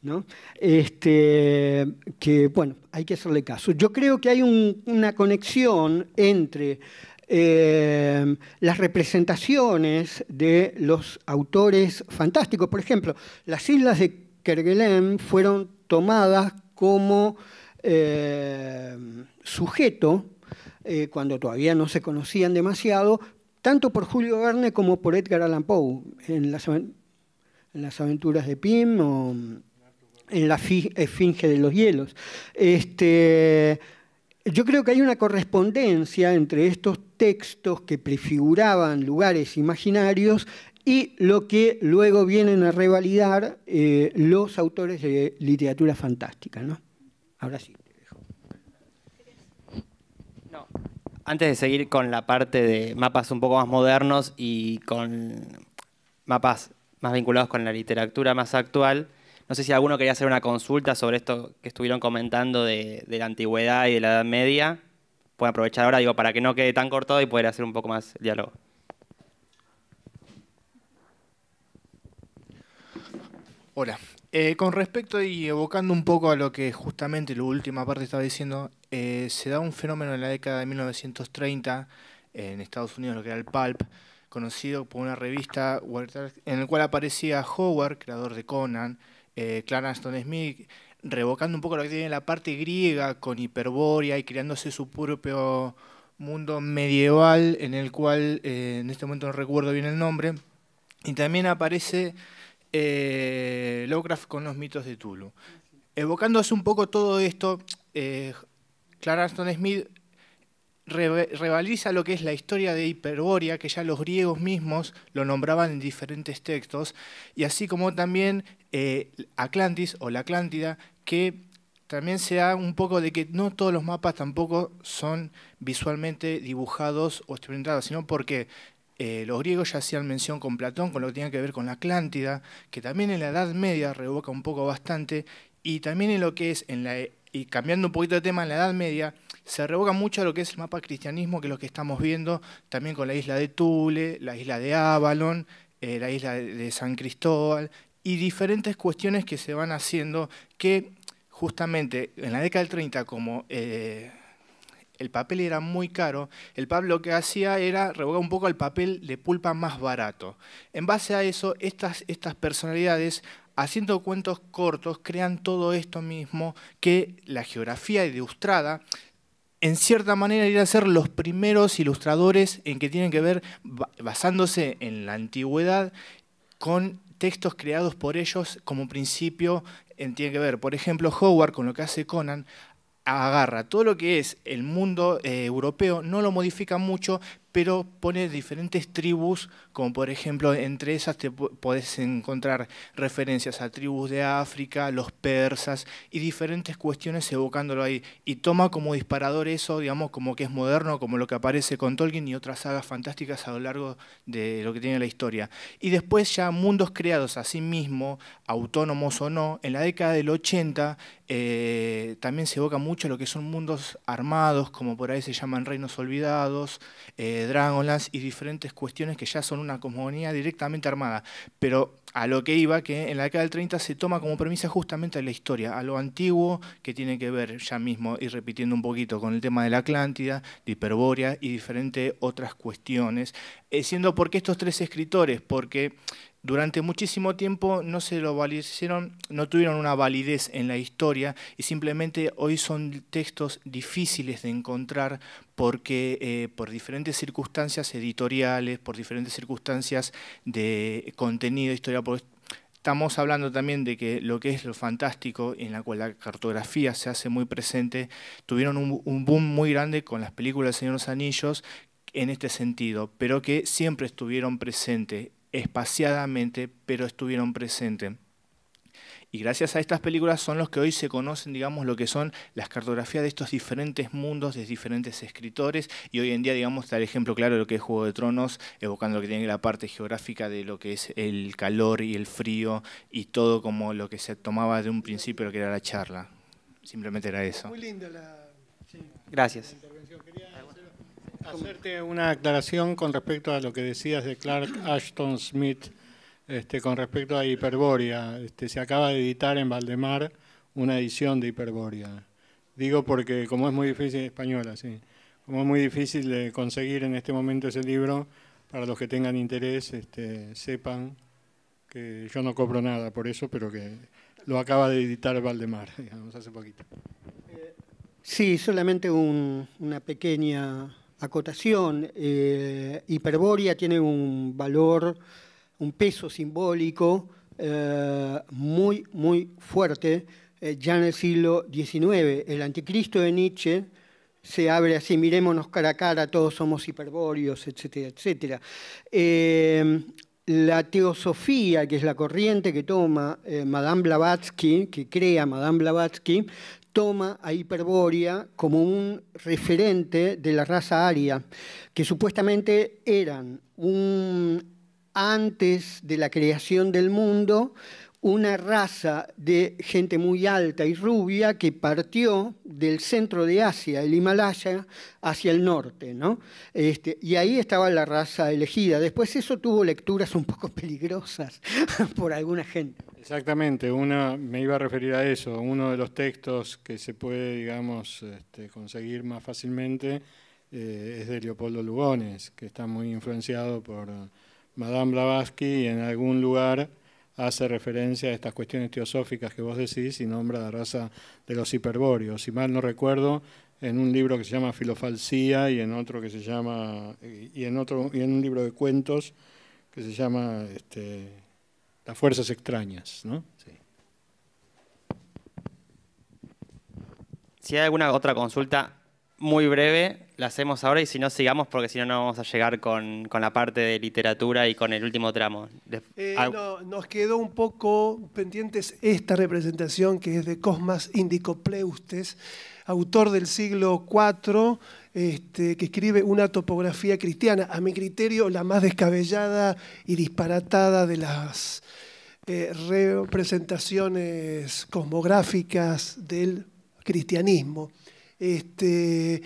¿no? Este, que bueno, hay que hacerle caso. Yo creo que hay una conexión entre eh, las representaciones de los autores fantásticos. Por ejemplo, las islas de Kerguelen fueron tomadas como eh, sujeto, eh, cuando todavía no se conocían demasiado, tanto por Julio Verne como por Edgar Allan Poe, en las, en las aventuras de Pym o en la esfinge de los hielos. Este, yo creo que hay una correspondencia entre estos textos que prefiguraban lugares imaginarios y lo que luego vienen a revalidar eh, los autores de literatura fantástica. Ahora sí. No. Antes de seguir con la parte de mapas un poco más modernos y con mapas más vinculados con la literatura más actual, no sé si alguno quería hacer una consulta sobre esto que estuvieron comentando de, la antigüedad y de la Edad Media. Pueden aprovechar ahora, digo, para que no quede tan cortado y poder hacer un poco más el diálogo. Hola. Eh, con respecto y evocando un poco a lo que justamente la última parte estaba diciendo, eh, se da un fenómeno en la década de 1930 en Estados Unidos, lo que era el pulp, conocido por una revista en el cual aparecía Howard, creador de Conan, Clarence eh, Clara Smith, revocando un poco lo que tiene la parte griega con hiperboria y creándose su propio mundo medieval en el cual, eh, en este momento no recuerdo bien el nombre, y también aparece eh, Lovecraft con los mitos de Tulu. Evocándose un poco todo esto, Clarence eh, Clara Smith revaliza lo que es la historia de hiperboria que ya los griegos mismos lo nombraban en diferentes textos, y así como también eh, Atlantis o la Atlántida, que también se da un poco de que no todos los mapas tampoco son visualmente dibujados o experimentados, sino porque eh, los griegos ya hacían mención con Platón, con lo que tenía que ver con la Atlántida, que también en la Edad Media revoca un poco bastante, y también en lo que es, en la, e, y cambiando un poquito de tema, en la Edad Media se revoca mucho lo que es el mapa cristianismo, que es lo que estamos viendo también con la isla de Tule, la isla de Avalon, eh, la isla de San Cristóbal y diferentes cuestiones que se van haciendo que justamente en la década del 30, como eh, el papel era muy caro, el Pablo lo que hacía era revocar un poco el papel de pulpa más barato. En base a eso, estas, estas personalidades, haciendo cuentos cortos, crean todo esto mismo que la geografía ilustrada en cierta manera ir a ser los primeros ilustradores en que tienen que ver basándose en la antigüedad con textos creados por ellos como principio tiene que ver. Por ejemplo, Howard, con lo que hace Conan, agarra todo lo que es el mundo eh, europeo, no lo modifica mucho, pero pone diferentes tribus, como por ejemplo entre esas te podés encontrar referencias a tribus de África, los persas y diferentes cuestiones evocándolo ahí. Y toma como disparador eso, digamos, como que es moderno, como lo que aparece con Tolkien y otras sagas fantásticas a lo largo de lo que tiene la historia. Y después ya mundos creados a sí mismo, autónomos o no, en la década del 80 eh, también se evoca mucho lo que son mundos armados, como por ahí se llaman reinos olvidados. Eh, eh, de y diferentes cuestiones que ya son una cosmogonía directamente armada. Pero a lo que iba, que en la década del 30 se toma como premisa justamente la historia, a lo antiguo que tiene que ver ya mismo, y repitiendo un poquito, con el tema de la Atlántida, de Hiperbórea y diferentes otras cuestiones, eh, siendo porque estos tres escritores, porque durante muchísimo tiempo no se lo no tuvieron una validez en la historia y simplemente hoy son textos difíciles de encontrar porque eh, por diferentes circunstancias editoriales, por diferentes circunstancias de contenido, historia, Estamos hablando también de que lo que es lo fantástico, en la cual la cartografía se hace muy presente, tuvieron un, boom muy grande con las películas de Señor de los Anillos en este sentido, pero que siempre estuvieron presentes espaciadamente, pero estuvieron presentes. Y gracias a estas películas son los que hoy se conocen, digamos, lo que son las cartografías de estos diferentes mundos, de diferentes escritores. Y hoy en día, digamos, está el ejemplo claro de lo que es Juego de Tronos, evocando lo que tiene la parte geográfica de lo que es el calor y el frío y todo como lo que se tomaba de un principio, lo que era la charla. Simplemente era eso. Muy la. Gracias. Hacerte una aclaración con respecto a lo que decías de Clark Ashton Smith, este, con respecto a Hiperbórea. Este, se acaba de editar en Valdemar una edición de Hiperbórea. Digo porque como es muy difícil, española, así como es muy difícil de conseguir en este momento ese libro, para los que tengan interés, este, sepan que yo no cobro nada por eso, pero que lo acaba de editar Valdemar, digamos, hace poquito. Eh, sí, solamente una pequeña Acotación, eh, Hiperbórea tiene un valor, un peso simbólico eh, muy, muy fuerte eh, ya en el siglo XIX. El anticristo de Nietzsche se abre así, miremos cara a cara, todos somos hiperbóreos, etcétera, etcétera. Eh, la teosofía, que es la corriente que toma Madame Blavatsky, que crea Madame Blavatsky, toma a Hiperbórea como un referente de la raza aria, que supuestamente eran un, antes de la creación del mundo una raza de gente muy alta y rubia que partió del centro de Asia, el Himalaya, hacia el norte, ¿no? Este, y ahí estaba la raza elegida. Después eso tuvo lecturas un poco peligrosas por alguna gente. Exactamente, una, me iba a referir a eso, uno de los textos que se puede, digamos, este, conseguir más fácilmente eh, es de Leopoldo Lugones, que está muy influenciado por Madame Blavatsky y en algún lugar hace referencia a estas cuestiones teosóficas que vos decís y nombra la raza de los hiperbóreos. Si mal no recuerdo, en un libro que se llama Filofalsía y en otro que se llama y en otro y en un libro de cuentos que se llama este, Las fuerzas extrañas, ¿no? Si hay alguna otra consulta, muy breve, la hacemos ahora y si no, sigamos porque si no, no vamos a llegar con, la parte de literatura y con el último tramo. Eh, ah, nos quedó un poco pendientes esta representación que es de Cosmas Indicopleustes, autor del siglo IV, este, que escribe una topografía cristiana, a mi criterio la más descabellada y disparatada de las eh, representaciones cosmográficas del cristianismo. Este,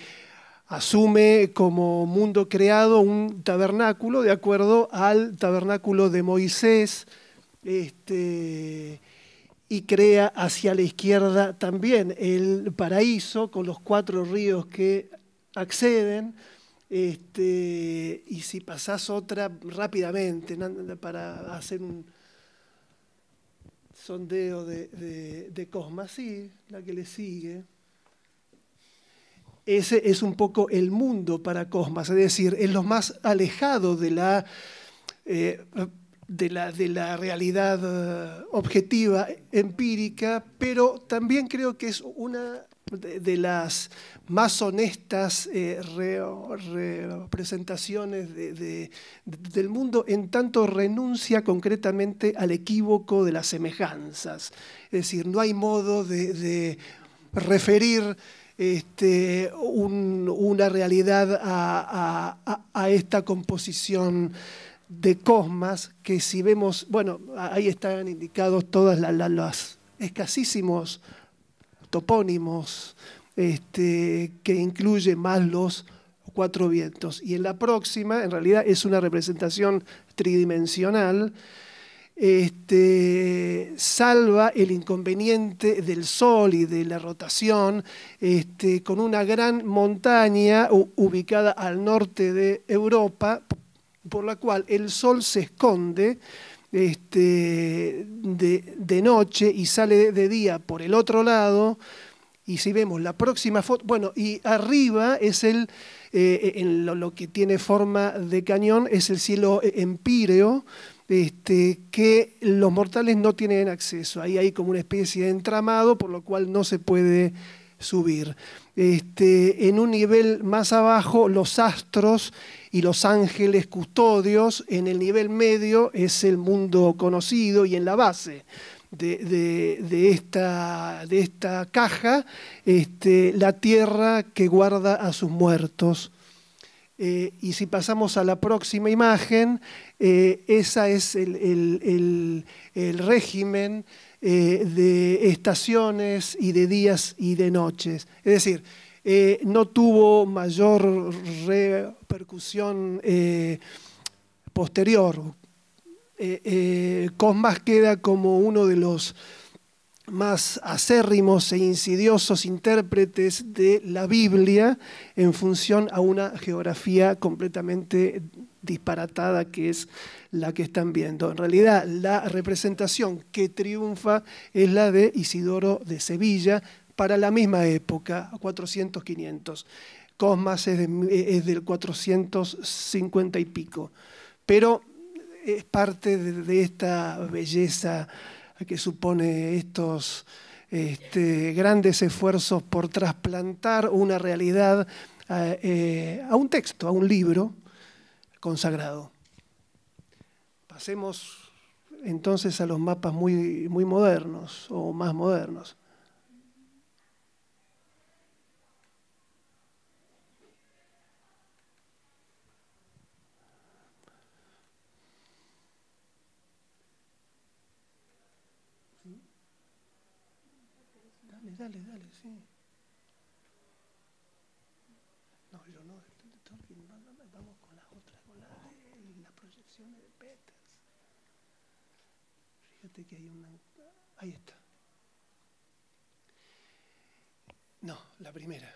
asume como mundo creado un tabernáculo de acuerdo al tabernáculo de Moisés este, y crea hacia la izquierda también el paraíso con los cuatro ríos que acceden. Este, y si pasás otra rápidamente para hacer un sondeo de, de, de Cosma, la que le sigue. Ese es un poco el mundo para Cosmas, es decir, es lo más alejado de la, eh, de la, realidad eh, objetiva, empírica, pero también creo que es una de, las más honestas eh, representaciones del mundo, en tanto renuncia concretamente al equívoco de las semejanzas. Es decir, no hay modo de referir este, una realidad a, esta composición de cosmas que si vemos, bueno, ahí están indicados todos los escasísimos topónimos este, que incluye más los cuatro vientos. Y en la próxima, en realidad, es una representación tridimensional este, salva el inconveniente del sol y de la rotación este, con una gran montaña ubicada al norte de Europa, por la cual el sol se esconde este, de, noche y sale de día por el otro lado. Y si vemos la próxima foto, bueno, y arriba es el, eh, en lo, que tiene forma de cañón, es el cielo eh, empíreo, este, que los mortales no tienen acceso. Ahí hay como una especie de entramado por lo cual no se puede subir. Este, en un nivel más abajo, los astros y los ángeles custodios, en el nivel medio es el mundo conocido y en la base. De, esta, de esta, caja, este, la tierra que guarda a sus muertos. Eh, y si pasamos a la próxima imagen, eh, ese es el, régimen eh, de estaciones y de días y de noches. Es decir, eh, no tuvo mayor repercusión posterior. Cosmas queda como uno de los más acérrimos e insidiosos intérpretes de la Biblia en función a una geografía completamente disparatada que es la que están viendo. En realidad, la representación que triunfa es la de Isidoro de Sevilla para la misma época, 400-500. Cosmas es, del 450 y pico, pero es parte de, esta belleza que supone estos este, grandes esfuerzos por trasplantar una realidad eh, eh, a un texto, a un libro, consagrado. Pasemos entonces a los mapas muy, muy modernos o más modernos. primera.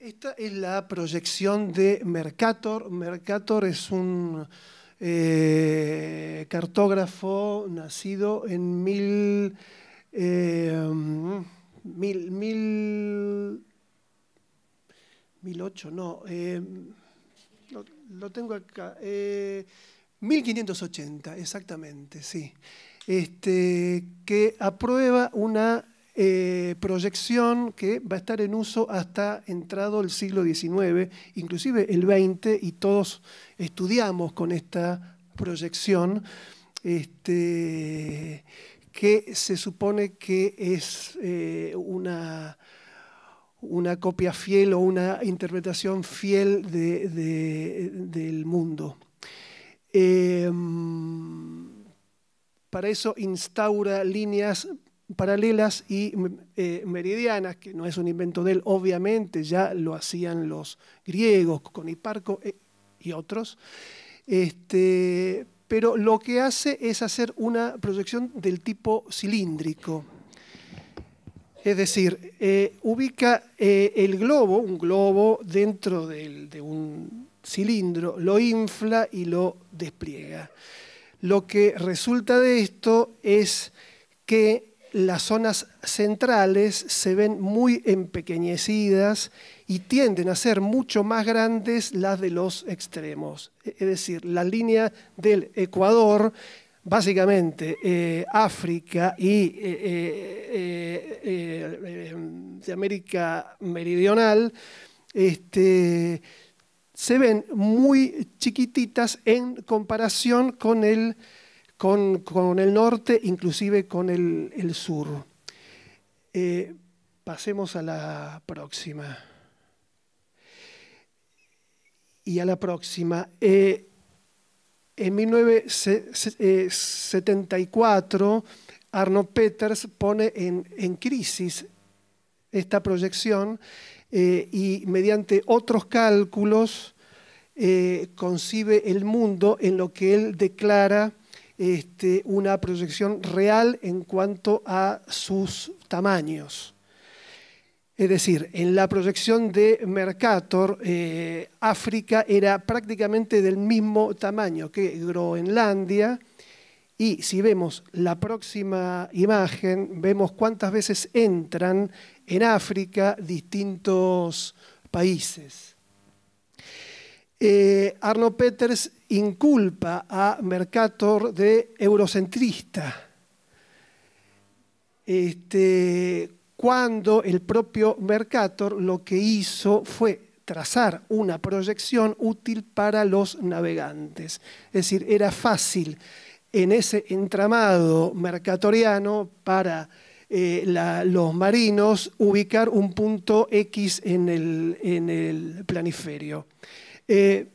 Esta es la proyección de Mercator. Mercator es un eh, cartógrafo nacido en eh, mil, mil, mil, ocho, no, eh, lo, tengo acá, 1580, exactamente, sí. Este, que aprueba una eh, proyección que va a estar en uso hasta entrado el siglo XIX, inclusive el XX, y todos estudiamos con esta proyección, este, que se supone que es eh, una, una, copia fiel o una interpretación fiel del mundo. Em, para eso instaura líneas paralelas y eh, meridianas, que no es un invento de él, obviamente ya lo hacían los griegos con Hiparco eh, y otros. Este, pero lo que hace es hacer una proyección del tipo cilíndrico. Es decir, eh, ubica el globo, un globo, dentro de un cilindro, lo infla y lo despliega. Lo que resulta de esto es que las zonas centrales se ven muy empequeñecidas y tienden a ser mucho más grandes las de los extremos. E-, es decir, la línea del Ecuador, básicamente eh, África y eh, eh, em, de América Meridional, este, se ven muy chiquititas en comparación con el, norte, inclusive con el, sur. Eh, pasemos a la próxima. Y a la próxima. Eh, en 1974, Arno Peters pone en crisis esta proyección eh, y mediante otros cálculos eh, concibe el mundo en lo que él declara este, una proyección real en cuanto a sus tamaños. Es decir, en la proyección de Mercator, eh, África era prácticamente del mismo tamaño que Groenlandia. Y si vemos la próxima imagen, vemos cuántas veces entran en África, distintos países. Eh, Arno Peters inculpa a Mercator de eurocentrista. Este, cuando el propio Mercator lo que hizo fue trazar una proyección útil para los navegantes. Es decir, era fácil en ese entramado mercatoriano para eh, los marinos ubicar un punto X en el, en el planiferio. Eh,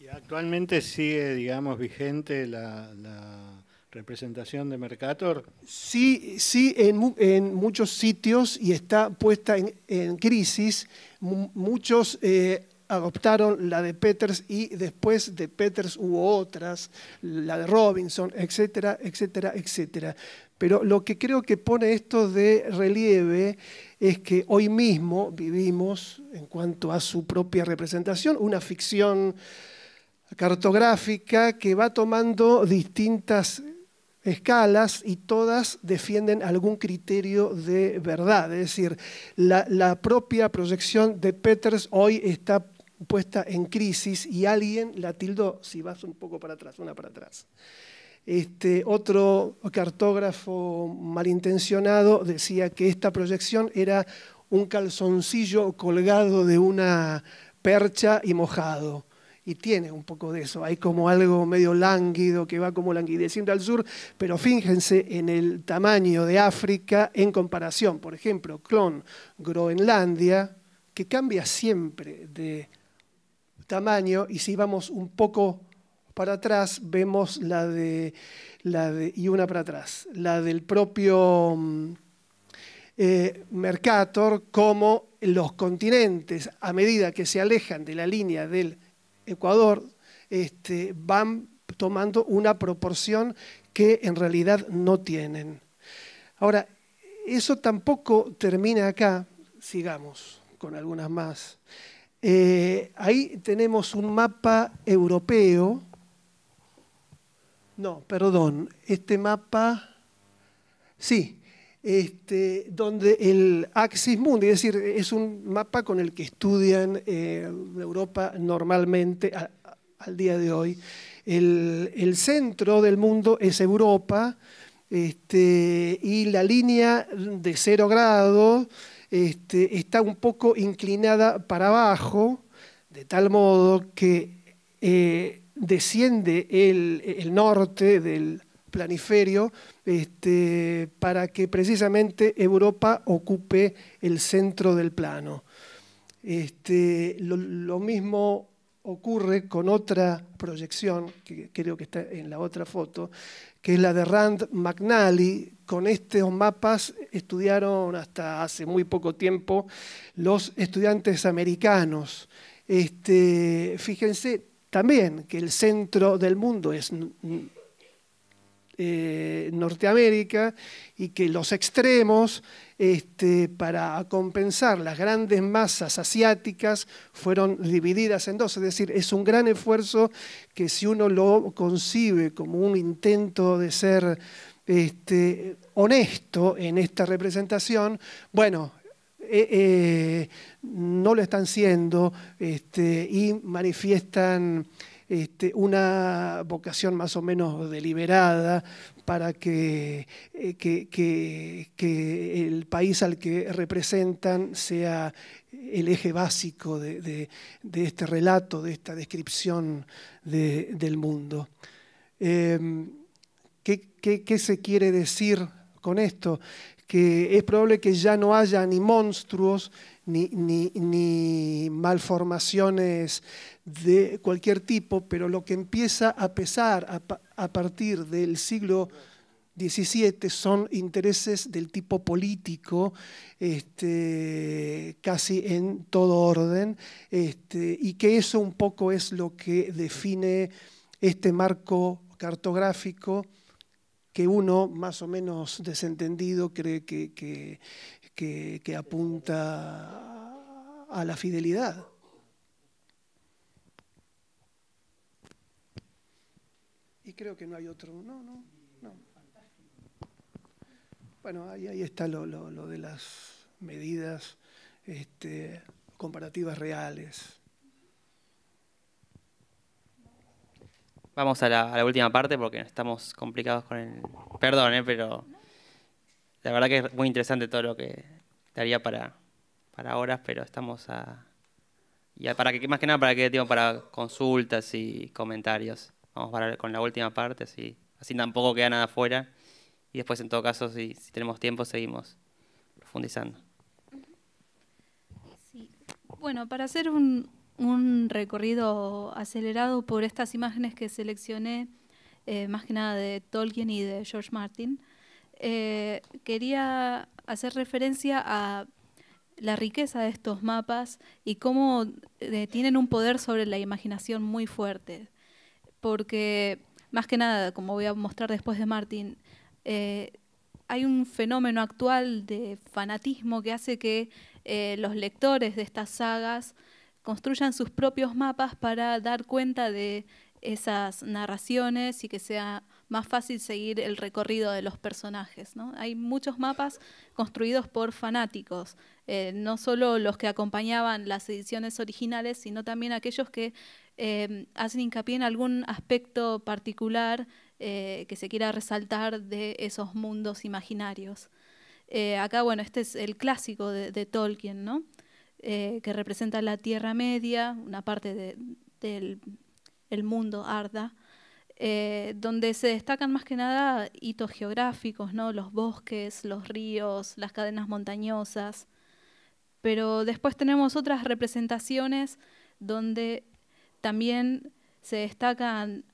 y actualmente sigue, digamos, vigente la, representación de Mercator? Sí, sí en, muchos sitios y está puesta en, crisis. muchos eh, adoptaron la de Peters y después de Peters hubo otras, la de Robinson, etcétera, etcétera, etcétera. Pero lo que creo que pone esto de relieve es que hoy mismo vivimos, en cuanto a su propia representación, una ficción cartográfica que va tomando distintas escalas y todas defienden algún criterio de verdad. Es decir, la, propia proyección de Peters hoy está puesta en crisis y alguien la tildó, si vas un poco para atrás, una para atrás. Este, otro cartógrafo malintencionado decía que esta proyección era un calzoncillo colgado de una percha y mojado. Y tiene un poco de eso, hay como algo medio lánguido que va como languideciendo al sur, pero fíjense en el tamaño de África en comparación, por ejemplo, Clon Groenlandia, que cambia siempre de tamaño y si vamos un poco para atrás, vemos la de, la y una para atrás, la del propio mm, eh, Mercator como los continentes, a medida que se alejan de la línea del Ecuador, este, van tomando una proporción que en realidad no tienen. Ahora, eso tampoco termina acá, sigamos con algunas más. Eh, ahí tenemos un mapa europeo no, perdón, este mapa, sí, este, donde el Axis Mundi, es decir, es un mapa con el que estudian eh, Europa normalmente al día de hoy. El, centro del mundo es Europa este, y la línea de cero grado este, está un poco inclinada para abajo, de tal modo que... Eh, desciende el, norte del planiferio este, para que precisamente Europa ocupe el centro del plano. Este, lo, mismo ocurre con otra proyección, que creo que está en la otra foto, que es la de Rand McNally. Con estos mapas estudiaron hasta hace muy poco tiempo los estudiantes americanos. Este, fíjense también que el centro del mundo es eh, Norteamérica y que los extremos, este, para compensar las grandes masas asiáticas, fueron divididas en dos. Es decir, es un gran esfuerzo que si uno lo concibe como un intento de ser este, honesto en esta representación, bueno, eh, eh, no lo están siendo este, y manifiestan este, una vocación más o menos deliberada para eh, que, el país al que representan sea el eje básico de, este relato, de esta descripción del mundo. Em, ¿qué, qué se quiere decir con esto? que es probable que ya no haya ni monstruos, ni, malformaciones de cualquier tipo, pero lo que empieza a pesar a, partir del siglo XVII son intereses del tipo político, este, casi en todo orden, este, y que eso un poco es lo que define este marco cartográfico que uno, más o menos desentendido, cree que, que, apunta a la fidelidad. Y creo que no hay otro. No, no, no. Bueno, ahí, ahí está lo, lo, lo de las medidas este, comparativas reales. Vamos a la, última parte porque estamos complicados con el... Perdón, eh, pero la verdad que es muy interesante todo lo que daría para, para horas, pero estamos a... Y para que, más que nada para que tiempo para consultas y comentarios. Vamos para, con la última parte, así, así tampoco queda nada afuera. Y después, en todo caso, si, tenemos tiempo, seguimos profundizando. Bueno, para hacer un, un recorrido acelerado por estas imágenes que seleccioné, eh, más que nada de Tolkien y de George Martin, eh, quería hacer referencia a la riqueza de estos mapas y cómo eh, tienen un poder sobre la imaginación muy fuerte. Porque, más que nada, como voy a mostrar después de Martin, hay un fenómeno actual de fanatismo que hace que los lectores de estas sagas construyan sus propios mapas para dar cuenta de esas narraciones y que sea más fácil seguir el recorrido de los personajes. Hay muchos mapas construidos por fanáticos, eh, no solo los que acompañaban las ediciones originales, sino también aquellos que em, hacen hincapié en algún aspecto particular eh, que se quiera resaltar de esos mundos imaginarios. Eh, acá, bueno, este es el clásico de, de Tolkien, ¿no? Eh, que representa la Tierra Media, una parte del mundo Arda, eh, donde se destacan más que nada hitos geográficos, ¿no? los bosques, los ríos, las cadenas montañosas. Pero después tenemos otras representaciones donde también se destacan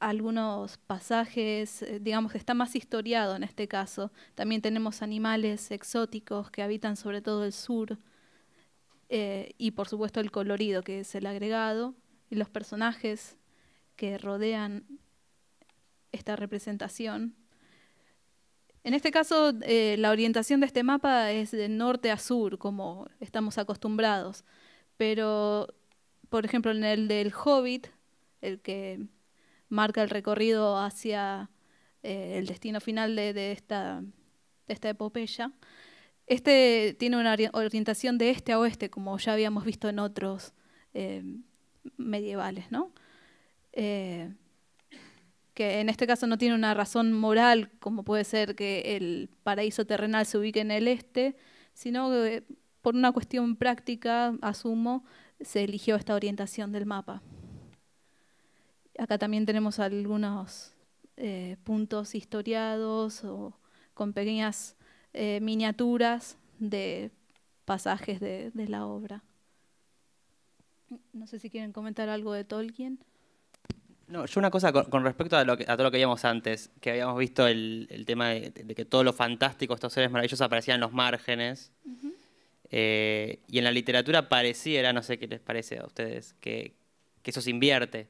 algunos pasajes, eh, digamos que está más historiado en este caso. También tenemos animales exóticos que habitan sobre todo el sur, eh, y por supuesto el colorido que es el agregado y los personajes que rodean esta representación. En este caso, eh, la orientación de este mapa es de norte a sur, como estamos acostumbrados, pero, por ejemplo, en el del Hobbit, el que marca el recorrido hacia eh, el destino final de esta, de esta epopeya, este tiene una orientación de este a oeste, como ya habíamos visto en otros eh, medievales, eh, que en este caso no tiene una razón moral, como puede ser que el paraíso terrenal se ubique en el este, sino que eh, por una cuestión práctica, asumo, se eligió esta orientación del mapa. Acá también tenemos algunos puntos historiados o con pequeñas eh, miniaturas de pasajes de, la obra. No sé si quieren comentar algo de Tolkien. No, yo una cosa con, respecto a, lo a todo lo que habíamos antes, que habíamos visto el, tema de, que todo lo fantástico, estos seres maravillosos aparecían en los márgenes. Eh, y en la literatura pareciera, no sé qué les parece a ustedes, que, eso se invierte,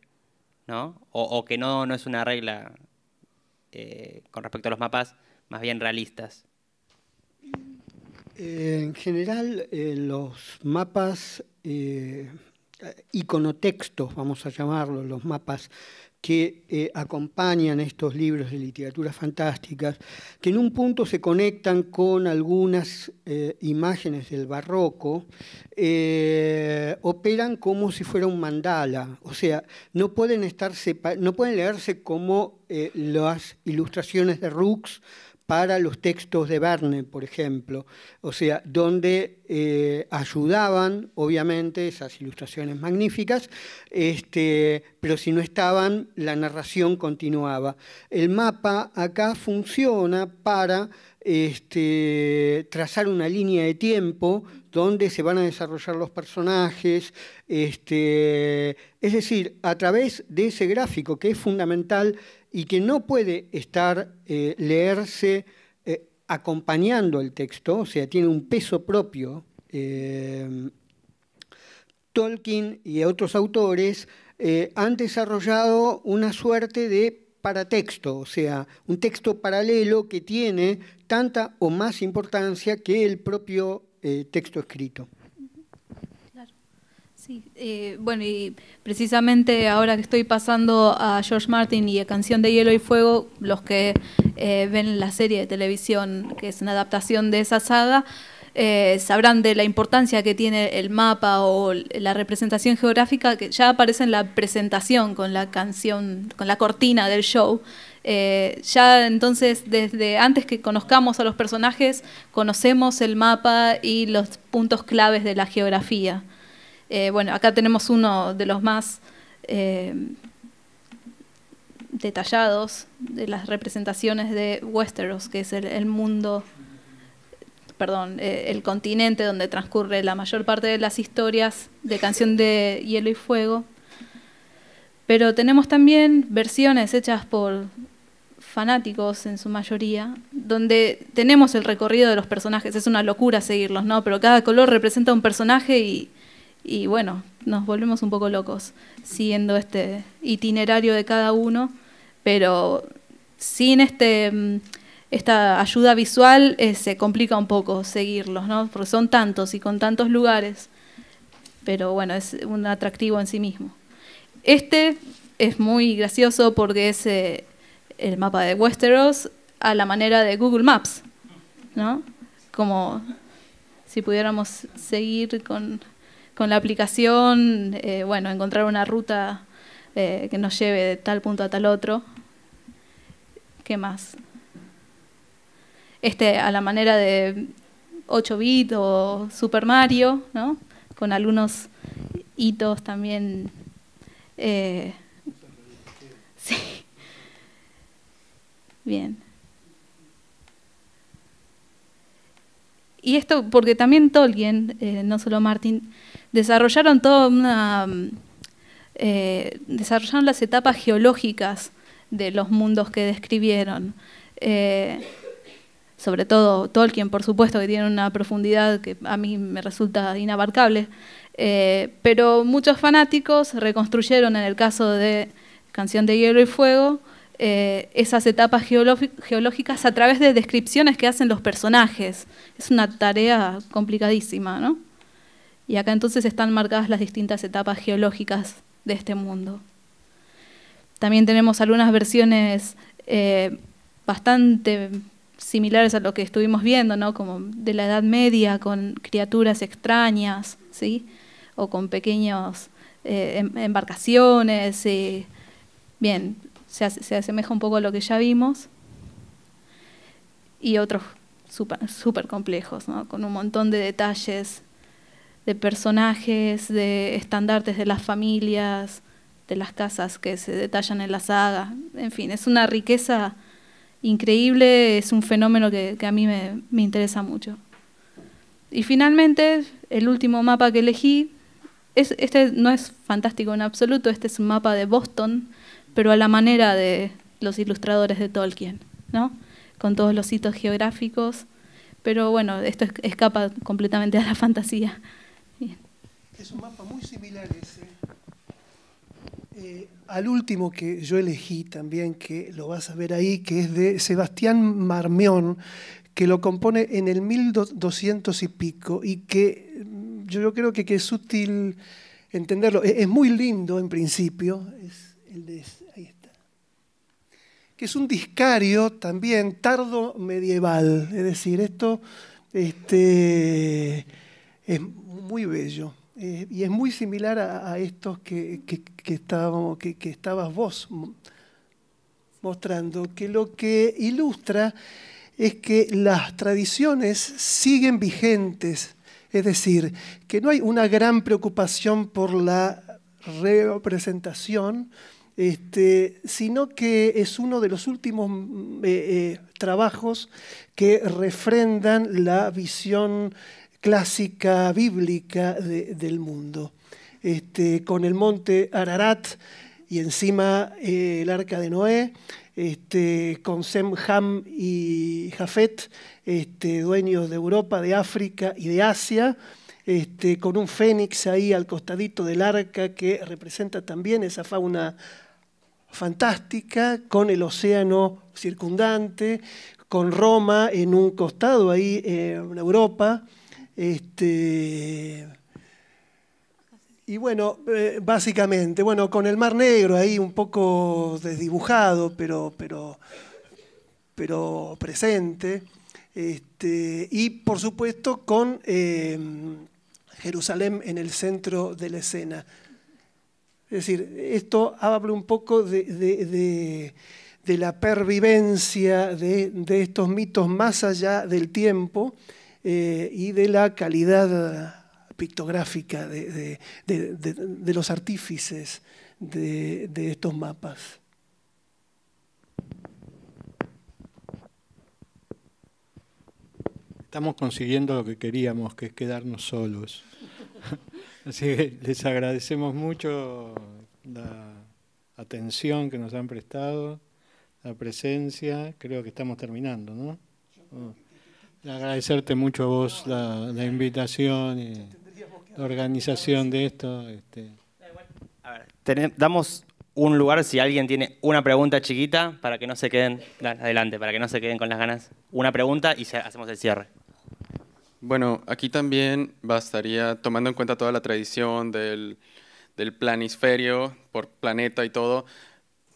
¿no? O, que no, no es una regla eh, con respecto a los mapas más bien realistas. Eh, en general, eh, los mapas eh, iconotextos, vamos a llamarlos, los mapas que acompañan estos libros de literatura fantástica, que en un punto se conectan con algunas imágenes del barroco, operan como si fuera un mandala, o sea, no pueden, estar no pueden leerse como las ilustraciones de Rux, para los textos de Verne, por ejemplo, o sea, donde eh, ayudaban, obviamente, esas ilustraciones magníficas, este, pero si no estaban, la narración continuaba. El mapa acá funciona para este, trazar una línea de tiempo donde se van a desarrollar los personajes, este, es decir, a través de ese gráfico que es fundamental y que no puede estar, eh, leerse eh, acompañando el texto, o sea, tiene un peso propio. Eh, Tolkien y otros autores han desarrollado una suerte de paratexto, o sea, un texto paralelo que tiene tanta o más importancia que el propio texto escrito. Eh, bueno, y precisamente ahora que estoy pasando a George Martin y a Canción de Hielo y Fuego, los que eh, ven la serie de televisión, que es una adaptación de esa saga, eh, sabrán de la importancia que tiene el mapa o la representación geográfica que ya aparece en la presentación con la canción, con la cortina del show. ya entonces, desde antes que conozcamos a los personajes, conocemos el mapa y los puntos claves de la geografía. Eh, bueno, acá tenemos uno de los más eh, detallados de las representaciones de Westeros, que es el, mundo, perdón, eh, el continente donde transcurre la mayor parte de las historias de Canción de Hielo y Fuego. Pero tenemos también versiones hechas por fanáticos en su mayoría, donde tenemos el recorrido de los personajes, es una locura seguirlos, ¿no? Pero cada color representa un personaje y, y bueno, nos volvemos un poco locos siguiendo este itinerario de cada uno, pero sin este mm, esta ayuda visual eh, se complica un poco seguirlos, ¿no? Porque son tantos y con tantos lugares. Pero bueno, es un atractivo en sí mismo. Este es muy gracioso porque es eh, el mapa de Westeros a la manera de Google Maps, ¿no? Como si pudiéramos seguir con con la aplicación, eh, bueno, encontrar una ruta eh, que nos lleve de tal punto a tal otro. ¿Qué más? Este, a la manera de 8 bit o Super Mario, ¿no? Con algunos hitos también. Eh, sí. Bien. Y esto porque también Tolkien, no solo Martín desarrollaron toda mm, eh, desarrollaron las etapas geológicas de los mundos que describieron. Eh, sobre todo Tolkien, por supuesto, que tiene una profundidad que a mí me resulta inabarcable, eh, pero muchos fanáticos reconstruyeron en el caso de Canción de Hielo y Fuego esas etapas geológicas a través de descripciones que hacen los personajes. Es una tarea complicadísima, ¿no? Y acá entonces están marcadas las distintas etapas geológicas de este mundo. También tenemos algunas versiones eh, bastante similares a lo que estuvimos viendo, como de la Edad Media, con criaturas extrañas, ¿sí? o con pequeñas eh, em, embarcaciones. Bien, se, asemeja un poco a lo que ya vimos. Y otros súper complejos, con un montón de detalles de personajes, de estandartes de las familias, de las casas que se detallan en la saga. En fin, es una riqueza increíble, es un fenómeno que, a mí me, interesa mucho. Y finalmente, el último mapa que elegí, es, este no es fantástico en absoluto, este es un mapa de Boston, pero a la manera de los ilustradores de Tolkien, ¿no? con todos los hitos geográficos, pero bueno, esto escapa completamente a la fantasía es un mapa muy similar ese. Eh, al último que yo elegí también, que lo vas a ver ahí, que es de Sebastián Marmión, que lo compone en el 1200 y pico, y que mm, yo creo que, es útil entenderlo. E, es, muy lindo en principio, es el de, ahí está. que es un discario también tardo medieval, es decir, esto este, es muy bello. Eh, y es muy similar a, estos que, que, estabas vos mostrando, que lo que ilustra es que las tradiciones siguen vigentes, es decir, que no hay una gran preocupación por la representación, este, sino que es uno de los últimos eh, eh, trabajos que refrendan la visión clásica bíblica del mundo, este, con el monte Ararat y encima eh, el arca de Noé, este, con Sem, Ham y Jafet, este, dueños de Europa, de África y de Asia, con un fénix ahí al costadito del arca que representa también esa fauna fantástica, con el océano circundante, con Roma en un costado ahí eh, en Europa, este, y bueno, eh, básicamente, bueno, con el Mar Negro ahí un poco desdibujado, pero, pero, pero presente. Este, y por supuesto con em, Jerusalén en el centro de la escena. Es decir, esto habla un poco de, de la pervivencia de estos mitos más allá del tiempo eh, y de la calidad pictográfica de, de los artífices de estos mapas. Estamos consiguiendo lo que queríamos, que es quedarnos solos. Así que les agradecemos mucho la atención que nos han prestado, la presencia. Creo que estamos terminando, ¿no? Agradecerte mucho a vos la, invitación y la organización de esto. Este. damos un lugar si alguien tiene una pregunta chiquita para que no se queden, adelante, para que no se queden con las ganas. Una pregunta y hacemos el cierre. Bueno, aquí también bastaría, tomando en cuenta toda la tradición del, del planisferio por planeta y todo,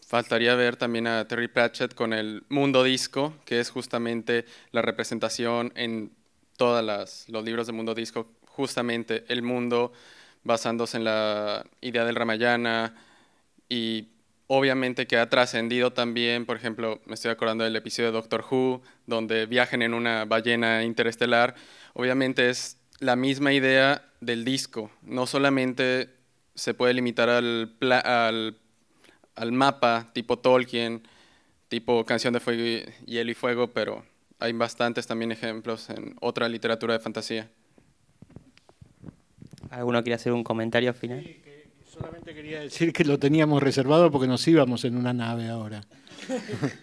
faltaría ver también a Terry Pratchett con el mundo disco, que es justamente la representación en todos los libros de mundo disco, justamente el mundo basándose en la idea del Ramayana y obviamente que ha trascendido también, por ejemplo, me estoy acordando del episodio de Doctor Who, donde viajan en una ballena interestelar, obviamente es la misma idea del disco, no solamente se puede limitar al, al al mapa, tipo Tolkien, tipo Canción de Fuego y Hielo y Fuego, pero hay bastantes también ejemplos en otra literatura de fantasía. ¿Alguno quiere hacer un comentario final? Sí, solamente quería decir que lo teníamos reservado porque nos íbamos en una nave ahora.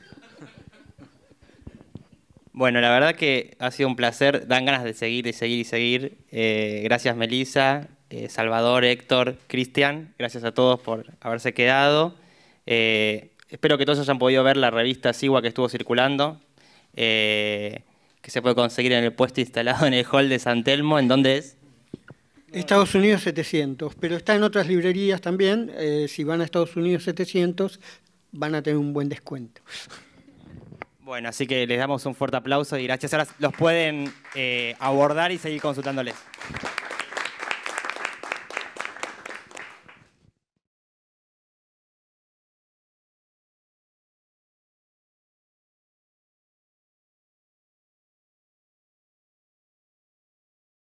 Bueno, la verdad que ha sido un placer. Dan ganas de seguir y seguir y seguir. Eh, gracias, Melissa, eh, Salvador, Héctor, Cristian. Gracias a todos por haberse quedado. Eh, espero que todos hayan podido ver la revista Sigua que estuvo circulando, eh, que se puede conseguir en el puesto instalado en el hall de San Telmo. ¿En dónde es? Estados Unidos 700, pero está en otras librerías también. Eh, si van a Estados Unidos 700, van a tener un buen descuento. Bueno, así que les damos un fuerte aplauso y gracias. Ahora los pueden abordar y seguir consultándoles.